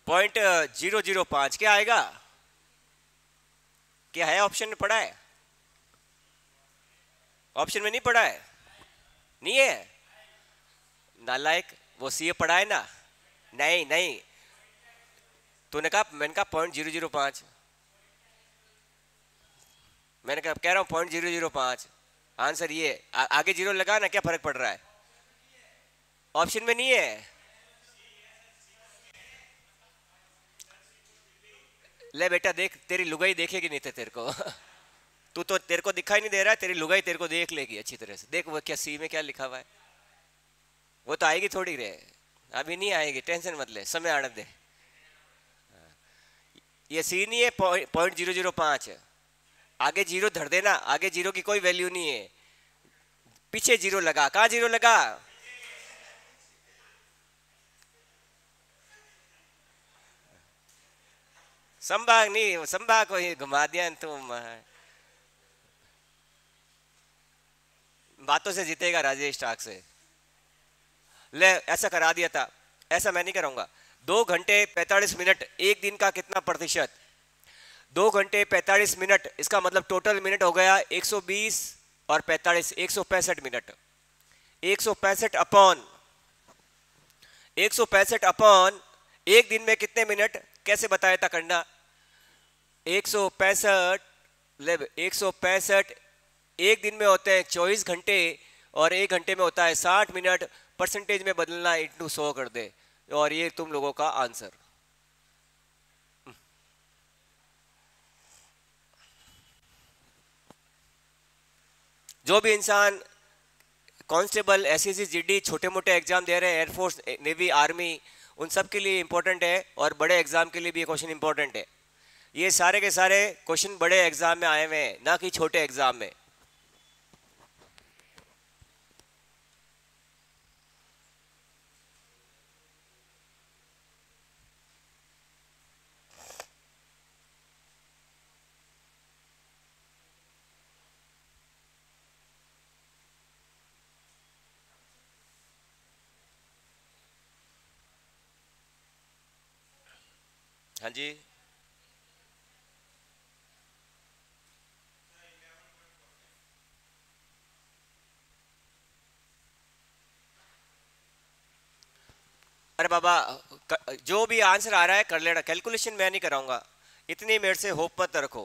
पॉइंट जीरो जीरो पांच क्या आएगा क्या है ऑप्शन में पढ़ा है ऑप्शन में नहीं पढ़ा है नहीं है नालायक वो सीए पढ़ा है ना नहीं नहीं तूने कहा मैंने कहा पॉइंट जीरो जीरो पाँच मैंने कहा कह रहा हूँ पॉइंट जीरो जीरो पाँच आंसर ये आ, आगे जीरो लगा ना क्या फर्क पड़ रहा है ऑप्शन में नहीं है ले बेटा देख तेरी लुगाई देखेगी नहीं थे तो तेरे को तू तो तेरे को दिखाई नहीं दे रहा है तेरी लुगाई तेरे को देख लेगी अच्छी तरह से देख वो क्या सी में क्या लिखा हुआ है वो तो आएगी थोड़ी रे अभी नहीं आएगी टेंशन मत ले समय आने दे ये सी नहीं है पॉइंट जीरो जीरो पाँच आगे जीरो धर देना आगे जीरो की कोई वैल्यू नहीं है पीछे जीरो लगा कहा जीरो लगा संभाग नहीं संभाग को ही घुमा दिया तुम बातों से जीतेगा राजेश ठाक से ले ऐसा करा दिया था ऐसा मैं नहीं कराऊंगा दो घंटे पैंतालीस मिनट एक दिन का कितना प्रतिशत दो घंटे पैंतालीस मिनट इसका मतलब टोटल मिनट हो गया 120 और पैंतालीस एक मिनट एक अपॉन एक अपॉन एक दिन में कितने मिनट कैसे बताया था करना एक सौ पैंसठ एक सौ पैंसठ एक दिन में होते हैं चौबीस घंटे और एक घंटे में होता है साठ मिनट परसेंटेज में बदलना इंटू सौ कर दे और ये तुम लोगों का आंसर जो भी इंसान कांस्टेबल एसएससी जीडी छोटे मोटे एग्जाम दे रहे हैं एयरफोर्स नेवी आर्मी उन सब के लिए इंपॉर्टेंट है और बड़े एग्जाम के लिए भी ये क्वेश्चन इंपॉर्टेंट है ये सारे के सारे क्वेश्चन बड़े एग्जाम में आए हुए हैं ना कि छोटे एग्जाम में हाँ जी अरे बाबा जो भी आंसर आ रहा है कर लेना कैलकुलेशन मैं नहीं कराऊंगा इतनी मेरे से होप मत रखो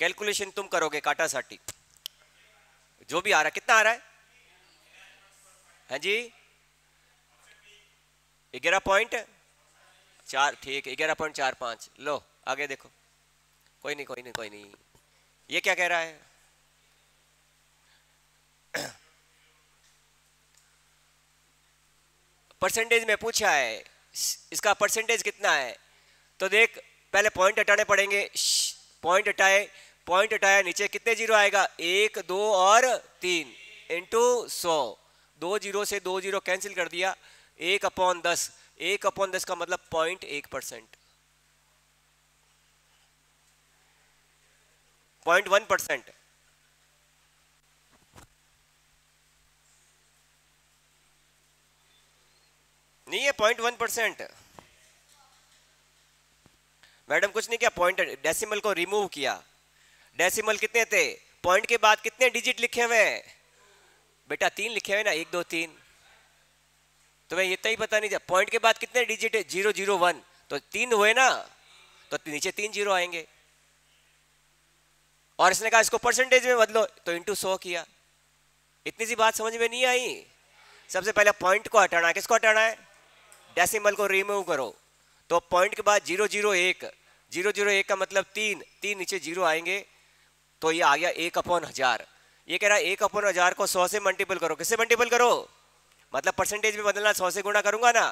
कैलकुलेशन तुम करोगे काटा साटी जो भी आ रहा है कितना आ रहा है हाँ जी ग्यारह पॉइंट चार ठीक है ग्यारह पॉइंट चार पाँच लो आगे देखो कोई नहीं कोई नहीं कोई नहीं ये क्या कह रहा है परसेंटेज में पूछा है इसका परसेंटेज कितना है तो देख पहले पॉइंट हटाने पड़ेंगे पॉइंट हटाए पॉइंट हटाया नीचे कितने जीरो आएगा एक दो और तीन इंटू सौ दो जीरो से दो जीरो कैंसिल कर दिया एक अपॉन दस एक अपॉन दस का मतलब पॉइंट एक परसेंट पॉइंट वन परसेंट नहीं है पॉइंट वन परसेंट मैडम कुछ नहीं किया पॉइंट डेसिमल को रिमूव किया डेसिमल कितने थे पॉइंट के बाद कितने डिजिट लिखे हुए हैं बेटा तीन लिखे हुए ना एक दो तीन तो मैं इतना ही पता नहीं था पॉइंट के बाद कितने डिजिट है जीरो जीरो वन तो तीन हुए ना तो नीचे तीन जीरो आएंगे और इसने कहा इसको परसेंटेज में बदलो तो इंटू सौ किया इतनी सी बात समझ में नहीं आई सबसे पहले पॉइंट को हटाना है किसको हटाना है डेसिमल को रिमूव करो तो पॉइंट के बाद जीरो जीरो एक जीरो जीरो एक का मतलब तीन तीन नीचे जीरो आएंगे तो ये आ गया एक अपॉन हजार ये कह रहा है एक अपॉन हजार को सौ से मल्टीपल करो किससे मल्टीपल करो मतलब परसेंटेज में बदलना सौ से गुणा करूंगा ना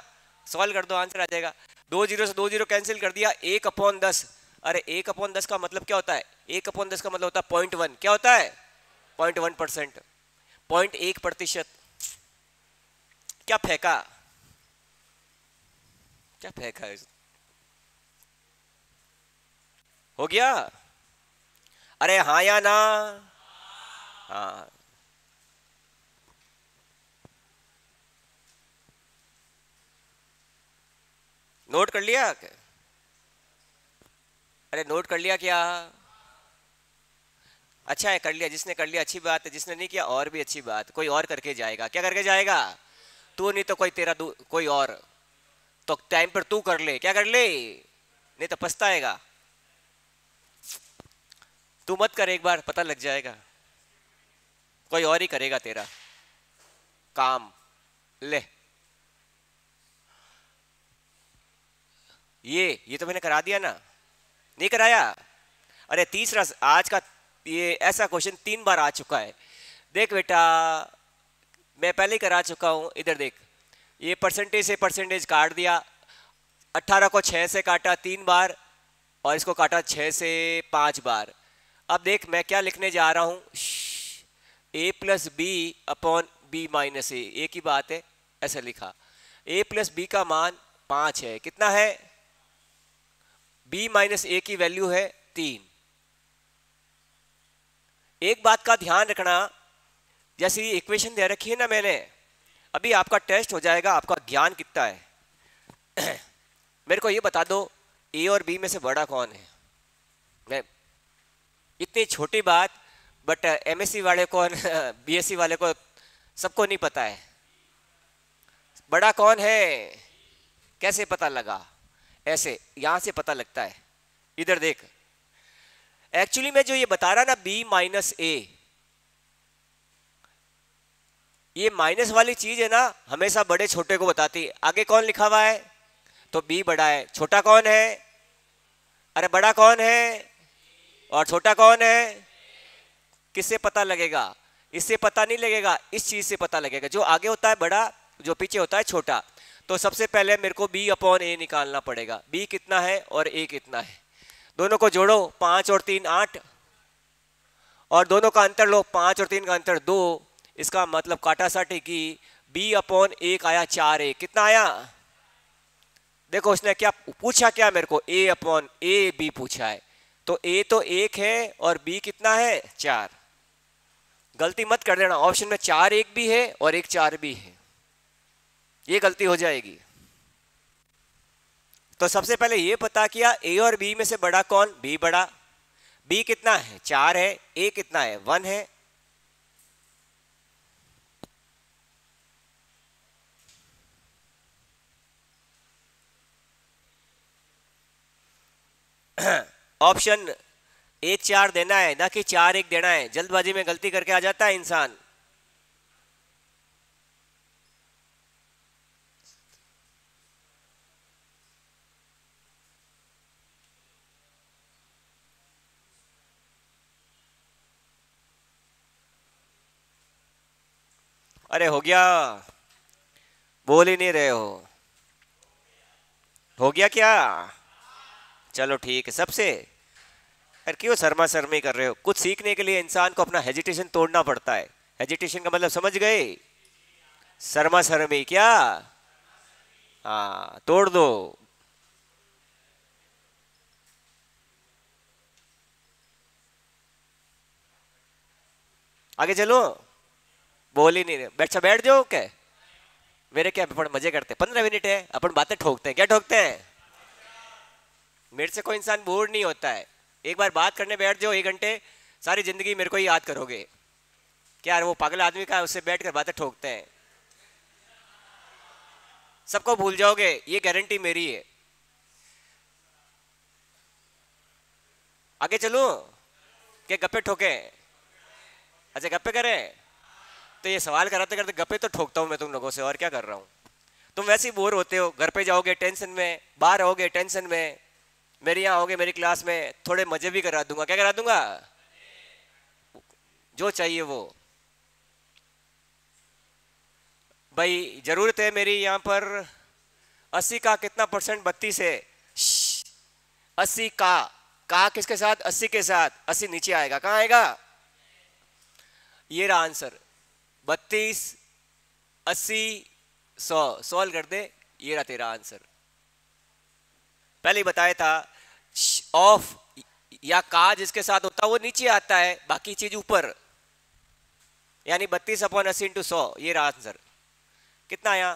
सॉल्व कर दो आंसर आ जाएगा दो जीरो से दो जीरो कैंसिल कर दिया एक अपॉन दस अरे एक अपॉन दस का मतलब क्या होता है एक अपॉन दस का मतलब होता है पॉइंट वन क्या होता है पॉइंट वन परसेंट पॉइंट एक प्रतिशत क्या फेंका क्या फेंका है हो गया अरे हाँ या ना हाँ नोट कर लिया अरे नोट कर लिया क्या अच्छा है कर लिया जिसने कर लिया अच्छी बात है जिसने नहीं किया और भी अच्छी बात कोई और करके जाएगा क्या करके जाएगा तू नहीं तो कोई तेरा कोई और तो टाइम पर तू कर ले क्या कर ले नहीं तो पछताएगा तू मत कर एक बार पता लग जाएगा कोई और ही करेगा तेरा काम ले ये ये तो मैंने करा दिया ना नहीं कराया अरे तीसरा आज का ये ऐसा क्वेश्चन तीन बार आ चुका है देख बेटा मैं पहले ही करा चुका हूँ इधर देख ये परसेंटेज से परसेंटेज काट दिया अट्ठारह को छः से काटा तीन बार और इसको काटा छः से पाँच बार अब देख मैं क्या लिखने जा रहा हूँ A plus B upon B minus A एक ही बात है ऐसा लिखा ए प्लस बी का मान पाँच है कितना है बी माइनस ए की वैल्यू है तीन एक बात का ध्यान रखना जैसे इक्वेशन दे रखी है ना मैंने अभी आपका टेस्ट हो जाएगा आपका ज्ञान कितना है मेरे को ये बता दो ए और बी में से बड़ा कौन है मैं इतनी छोटी बात बट एमएससी uh, वाले को बीएससी वाले को सबको नहीं पता है बड़ा कौन है कैसे पता लगा ऐसे यहां से पता लगता है इधर देख एक्चुअली मैं जो ये बता रहा ना बी माइनस ए ये माइनस वाली चीज है ना हमेशा बड़े छोटे को बताती है आगे कौन लिखा हुआ है तो बी बड़ा है छोटा कौन है अरे बड़ा कौन है और छोटा कौन है किससे पता लगेगा इससे पता नहीं लगेगा इस चीज से पता लगेगा जो आगे होता है बड़ा जो पीछे होता है छोटा तो सबसे पहले मेरे को बी अपॉन ए निकालना पड़ेगा बी कितना है और ए कितना है दोनों को जोड़ो पांच और तीन आठ और दोनों का अंतर लो पांच और तीन का अंतर दो इसका मतलब काटा साटे की बी अपॉन एक आया चार ए कितना आया देखो उसने क्या पूछा क्या मेरे को ए अपॉन ए बी पूछा है तो ए तो एक है और बी कितना है चार गलती मत कर देना ऑप्शन में चार एक भी है और एक चार भी है ये गलती हो जाएगी तो सबसे पहले ये पता किया ए और बी में से बड़ा कौन बी बड़ा बी कितना है चार है ए कितना है वन है ऑप्शन एक चार देना है ना कि चार एक देना है जल्दबाजी में गलती करके आ जाता है इंसान अरे हो गया बोल ही नहीं रहे हो हो गया क्या चलो ठीक है सबसे अरे क्यों शर्मा शर्मी कर रहे हो कुछ सीखने के लिए इंसान को अपना हेजिटेशन तोड़ना पड़ता है हेजिटेशन का मतलब समझ गए शर्मा शर्मी क्या हाँ तोड़ दो आगे चलो बोल ही नहीं रहे बैठ अच्छा, बैठ जाओ क्या मेरे क्या अपन मजे करते पंद्रह मिनट है अपन बातें ठोकते हैं क्या ठोकते हैं मेरे से कोई इंसान बोर नहीं होता है एक बार बात करने बैठ जाओ एक घंटे सारी जिंदगी मेरे को ही याद करोगे क्या यार वो पागल आदमी का उससे बैठ कर बातें ठोकते हैं सबको भूल जाओगे ये गारंटी मेरी है आगे चलू क्या गप्पे ठोके अच्छा गप्पे करें तो ये सवाल कराते करते गप्पे तो ठोकता हूँ मैं तुम लोगों से और क्या कर रहा हूँ तुम वैसे ही बोर होते हो घर पे जाओगे टेंशन में बाहर आओगे टेंशन में मेरे यहाँ आओगे मेरी क्लास में थोड़े मजे भी करा दूंगा क्या करा दूंगा जो चाहिए वो भाई ज़रूरत है मेरी यहाँ पर अस्सी का कितना परसेंट बत्तीस है अस्सी का का किसके साथ अस्सी के साथ अस्सी नीचे आएगा कहाँ आएगा ये रहा आंसर बत्तीस अस्सी सौ सॉल्व कर दे ये रहा तेरा आंसर पहले बताया था ऑफ या का जिसके साथ होता है वो नीचे आता है बाकी चीज ऊपर यानी बत्तीस अपॉन अस्सी इंटू सौ ये रहा आंसर कितना आया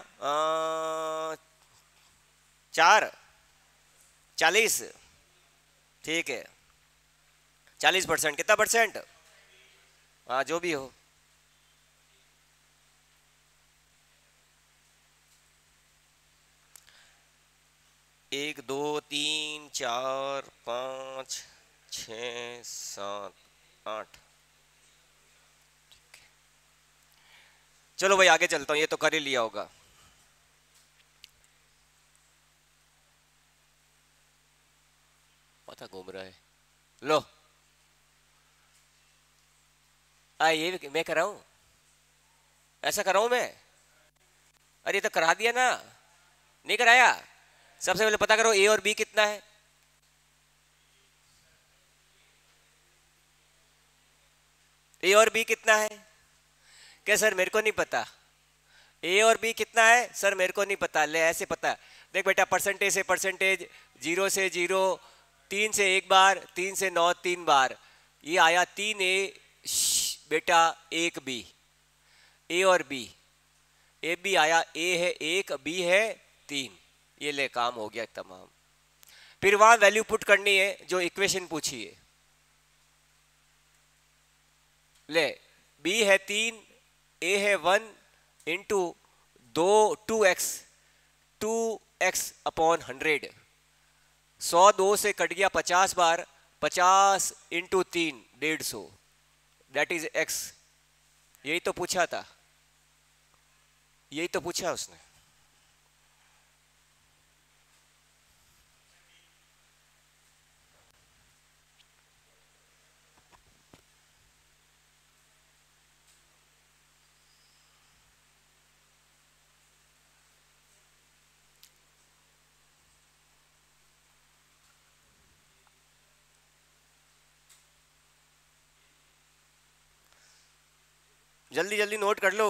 चार चालीस ठीक है चालीस परसेंट कितना परसेंट हाँ जो भी हो एक दो तीन चार पाँच छ सात आठ चलो भाई आगे चलता हूँ ये तो कर ही लिया होगा पता घूम रहा है लो आ ये मैं कराऊं ऐसा कराऊं मैं अरे तो करा दिया ना नहीं कराया सबसे पहले पता करो ए और बी कितना है ए और बी कितना है क्या सर मेरे को नहीं पता ए और बी कितना है सर मेरे को नहीं पता ले ऐसे पता देख बेटा परसेंटेज से परसेंटेज जीरो से जीरो तीन से एक बार तीन से नौ तीन बार ये आया तीन ए बेटा एक बी ए और बी ए बी आया ए है एक बी है तीन ये ले काम हो गया तमाम फिर वहां वैल्यू पुट करनी है जो इक्वेशन पूछी है ले बी है तीन ए है वन इंटू दो two X two X upon hundred सौ दो से कट गया पचास बार पचास इंटू तीन डेढ़ सौ डेट इज एक्स यही तो पूछा था यही तो पूछा उसने जल्दी जल्दी नोट कर लो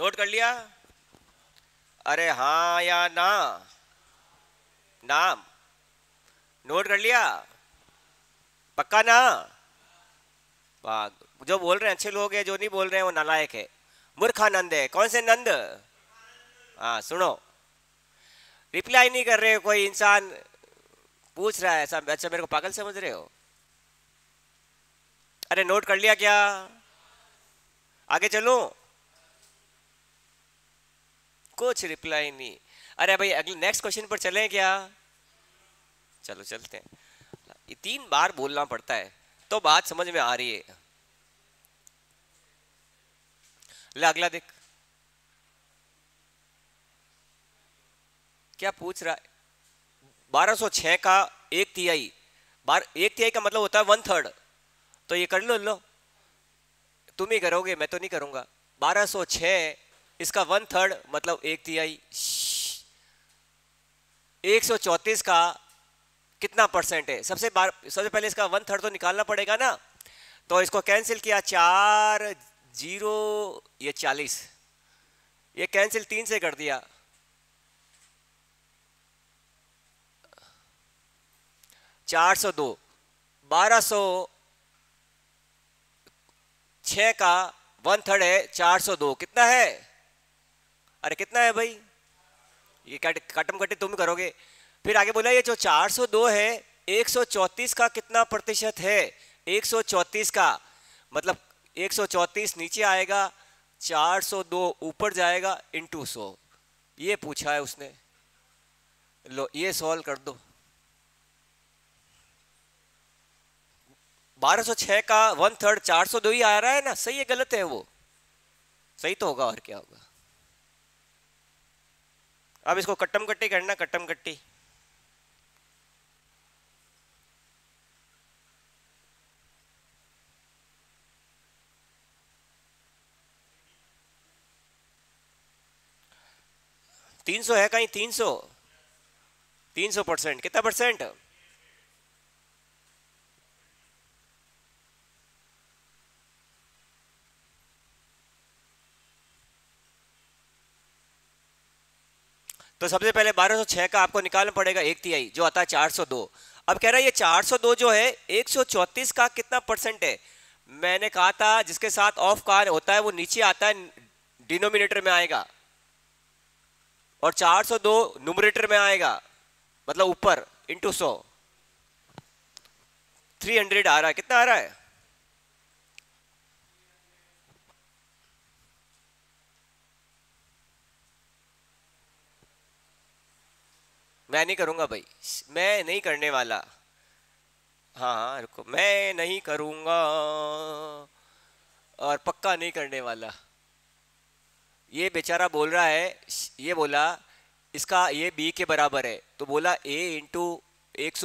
नोट कर लिया अरे हाँ या ना नाम नोट कर लिया पक्का ना वाह जो बोल रहे हैं अच्छे लोग हैं जो नहीं बोल रहे हैं वो नालायक है मूर्खा नंद है कौन से नंद हाँ सुनो रिप्लाई नहीं कर रहे कोई इंसान पूछ रहा है ऐसा अच्छा मेरे को पागल समझ रहे हो अरे नोट कर लिया क्या आगे चलूं कुछ रिप्लाई नहीं अरे भाई अगले नेक्स्ट क्वेश्चन पर चले क्या चलो चलते हैं ये तीन बार बोलना पड़ता है तो बात समझ में आ रही है ले अगला देख क्या पूछ रहा है 1206 का एक तिहाई बार एक तिहाई का मतलब होता है वन थर्ड तो ये कर लो लो तुम ही करोगे मैं तो नहीं करूंगा 1206 इसका वन थर्ड मतलब एक तिहाई एक सौ चौंतीस का कितना परसेंट है सबसे बार सबसे पहले इसका वन थर्ड तो निकालना पड़ेगा ना तो इसको कैंसिल किया चार जीरो ये चालीस ये कैंसिल तीन से कर दिया चार सौ दो बारह सौ छ का वन थर्ड है चार सौ दो कितना है अरे कितना है भाई ये कट कटम कटे तुम करोगे फिर आगे बोला ये जो 402 है 134 का कितना प्रतिशत है 134 का मतलब 134 नीचे आएगा 402 ऊपर जाएगा इंटू सौ ये पूछा है उसने लो ये सॉल्व कर दो 1206 का वन थर्ड चार सौ दो ही आ रहा है ना सही है गलत है वो सही तो होगा और क्या होगा अब इसको कट्टम कट्टी करना कट्टम कट्टी तीन सौ है कहीं तीन सौ तीन सौ परसेंट कितना परसेंट तो सबसे पहले 1206 का आपको निकालना पड़ेगा एक तिहाई जो आता है 402 अब कह रहा है ये 402 जो है 134 का कितना परसेंट है मैंने कहा था जिसके साथ ऑफ कार होता है वो नीचे आता है डिनोमिनेटर में आएगा और 402 सौ में आएगा मतलब ऊपर इंटू सौ थ्री हंड्रेड आ रहा है कितना आ रहा है मैं नहीं करूँगा भाई मैं नहीं करने वाला हाँ हाँ रुको मैं नहीं करूँगा और पक्का नहीं करने वाला ये बेचारा बोल रहा है ये बोला इसका ये बी के बराबर है तो बोला ए इंटू एक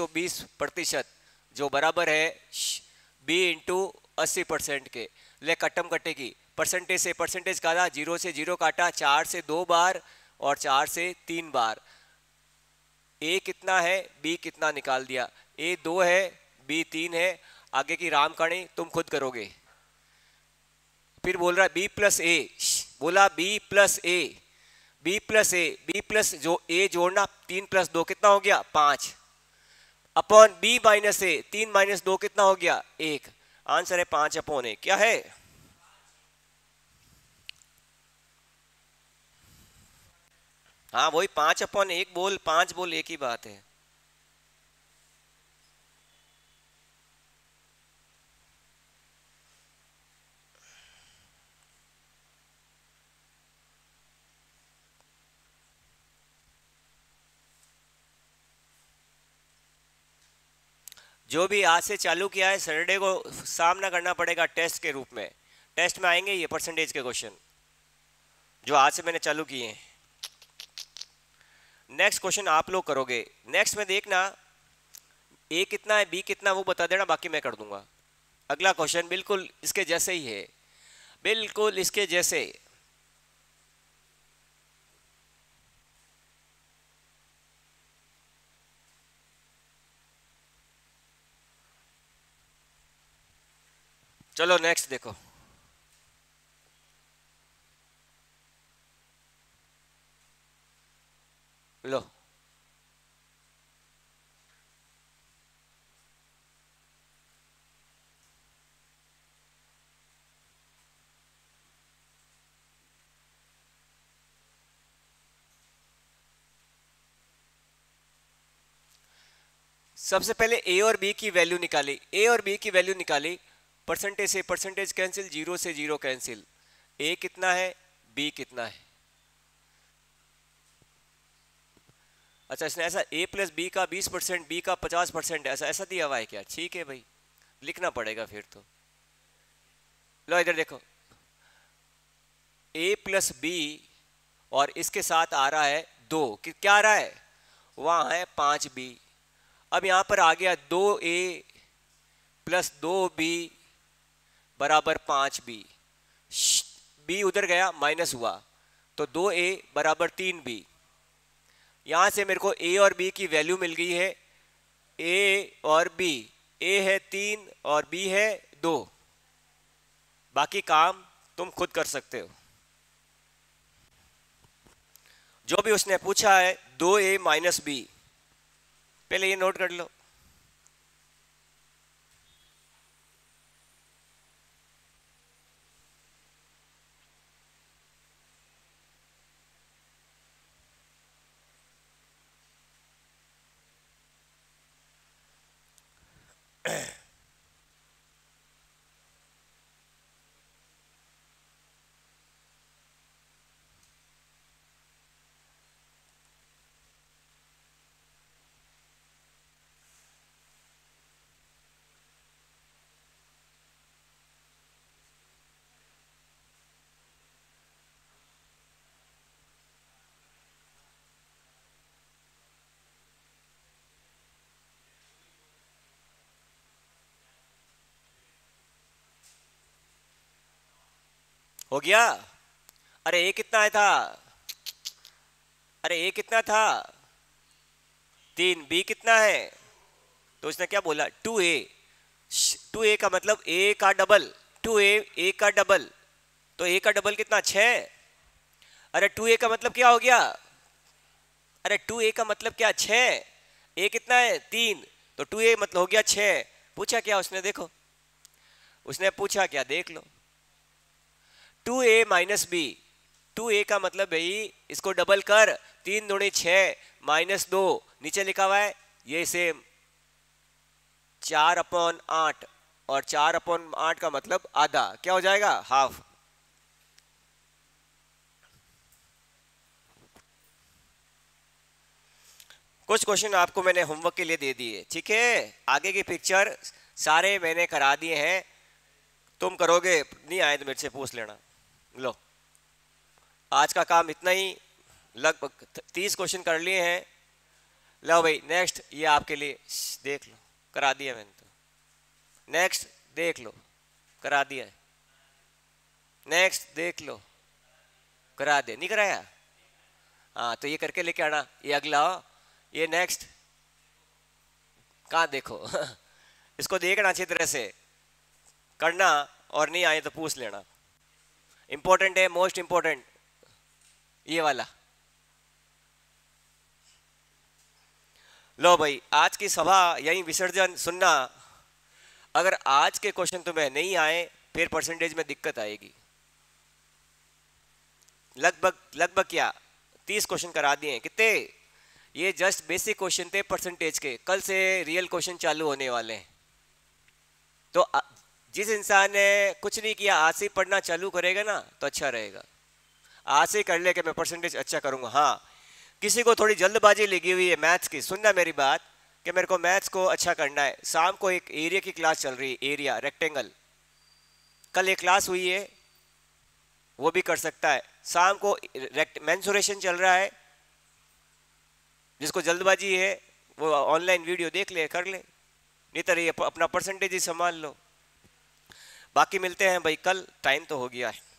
प्रतिशत जो बराबर है बी इंटू अस्सी परसेंट के ले कट्टम कट्टे की परसेंटेज से परसेंटेज काटा जीरो से जीरो काटा चार से दो बार और चार से तीन बार ए कितना है बी कितना निकाल दिया ए दो है बी तीन है आगे की राम तुम खुद करोगे फिर बोल रहा है बी प्लस ए बोला B plus A B plus A B plus जो ए जोड़ना तीन प्लस दो कितना हो गया पाँच अपॉन बी माइनस ए तीन माइनस दो कितना हो गया एक आंसर है पाँच अपॉन ए क्या है हाँ वही पांच अपॉन एक बोल पांच बोल एक ही बात है जो भी आज से चालू किया है सैटरडे को सामना करना पड़ेगा टेस्ट के रूप में टेस्ट में आएंगे ये परसेंटेज के क्वेश्चन जो आज से मैंने चालू किए हैं नेक्स्ट क्वेश्चन आप लोग करोगे नेक्स्ट में देखना ए कितना है बी कितना वो बता देना बाकी मैं कर दूंगा अगला क्वेश्चन बिल्कुल इसके जैसे ही है बिल्कुल इसके जैसे चलो नेक्स्ट देखो सबसे पहले ए और बी की वैल्यू निकाली ए और बी की वैल्यू निकाली परसेंटेज से परसेंटेज कैंसिल जीरो से जीरो कैंसिल ए कितना है बी कितना है अच्छा इसने ऐसा ए प्लस बी का बीस परसेंट बी का पचास परसेंट ऐसा ऐसा दिया हुआ है क्या ठीक है भाई लिखना पड़ेगा फिर तो लो इधर देखो ए प्लस बी और इसके साथ आ रहा है दो क्या आ रहा है वहाँ है पाँच बी अब यहाँ पर आ गया दो ए प्लस दो बी बराबर पाँच बी बी उधर गया माइनस हुआ तो दो ए बराबर तीन बी यहाँ से मेरे को ए और बी की वैल्यू मिल गई है ए और बी ए है तीन और बी है दो बाकी काम तुम खुद कर सकते हो जो भी उसने पूछा है दो ए माइनस बी पहले ये नोट कर लो Eh हो गया अरे ये कितना था अरे ये कितना था तीन बी कितना है तो उसने क्या बोला टू ए टू ए का मतलब ए का डबल टू ए ए का डबल तो ए का डबल कितना छ अरे टू ए का मतलब क्या हो गया अरे टू ए का मतलब क्या छ ए कितना है तीन तो टू ए मतलब हो गया छ पूछा क्या उसने देखो उसने पूछा क्या देख लो two A minus B two A का मतलब भाई इसको डबल कर तीन दुणी छ माइनस दो नीचे लिखा हुआ है ये सेम चार अपॉन आठ और चार अपॉन आठ का मतलब आधा क्या हो जाएगा हाफ कुछ क्वेश्चन आपको मैंने होमवर्क के लिए दे दिए ठीक है आगे की पिक्चर सारे मैंने करा दिए हैं तुम करोगे नहीं आए तो मेरे से पूछ लेना लो आज का काम इतना ही लगभग तीस क्वेश्चन कर लिए हैं लो भाई नेक्स्ट ये आपके लिए देख लो करा दिया मैंने तो नेक्स्ट देख लो करा दिया नेक्स्ट देख लो करा दे नहीं कराया हाँ तो ये करके लेके आना ये अगला ये नेक्स्ट कहाँ देखो इसको देखना अच्छी तरह से करना और नहीं आए तो पूछ लेना इंपॉर्टेंट है मोस्ट इंपॉर्टेंट ये वाला लो भाई आज की सभा यही विसर्जन सुनना अगर आज के क्वेश्चन तुम्हें नहीं आए फिर परसेंटेज में दिक्कत आएगी लगभग लगभग क्या तीस क्वेश्चन करा दिए कितने ये जस्ट बेसिक क्वेश्चन थे परसेंटेज के कल से रियल क्वेश्चन चालू होने वाले हैं तो जिस इंसान ने कुछ नहीं किया आज से पढ़ना चालू करेगा ना तो अच्छा रहेगा आज से कर ले कि मैं परसेंटेज अच्छा करूँगा हाँ किसी को थोड़ी जल्दबाजी लगी हुई है मैथ्स की सुनना मेरी बात कि मेरे को मैथ्स को अच्छा करना है शाम को एक एरिया की क्लास चल रही है एरिया रेक्टेंगल कल एक क्लास हुई है वो भी कर सकता है शाम को मैंसुरेशन चल रहा है जिसको जल्दबाजी है वो ऑनलाइन वीडियो देख ले कर ले नहीं तो ये अपना परसेंटेज ही संभाल लो बाकी मिलते हैं भाई कल टाइम तो हो गया है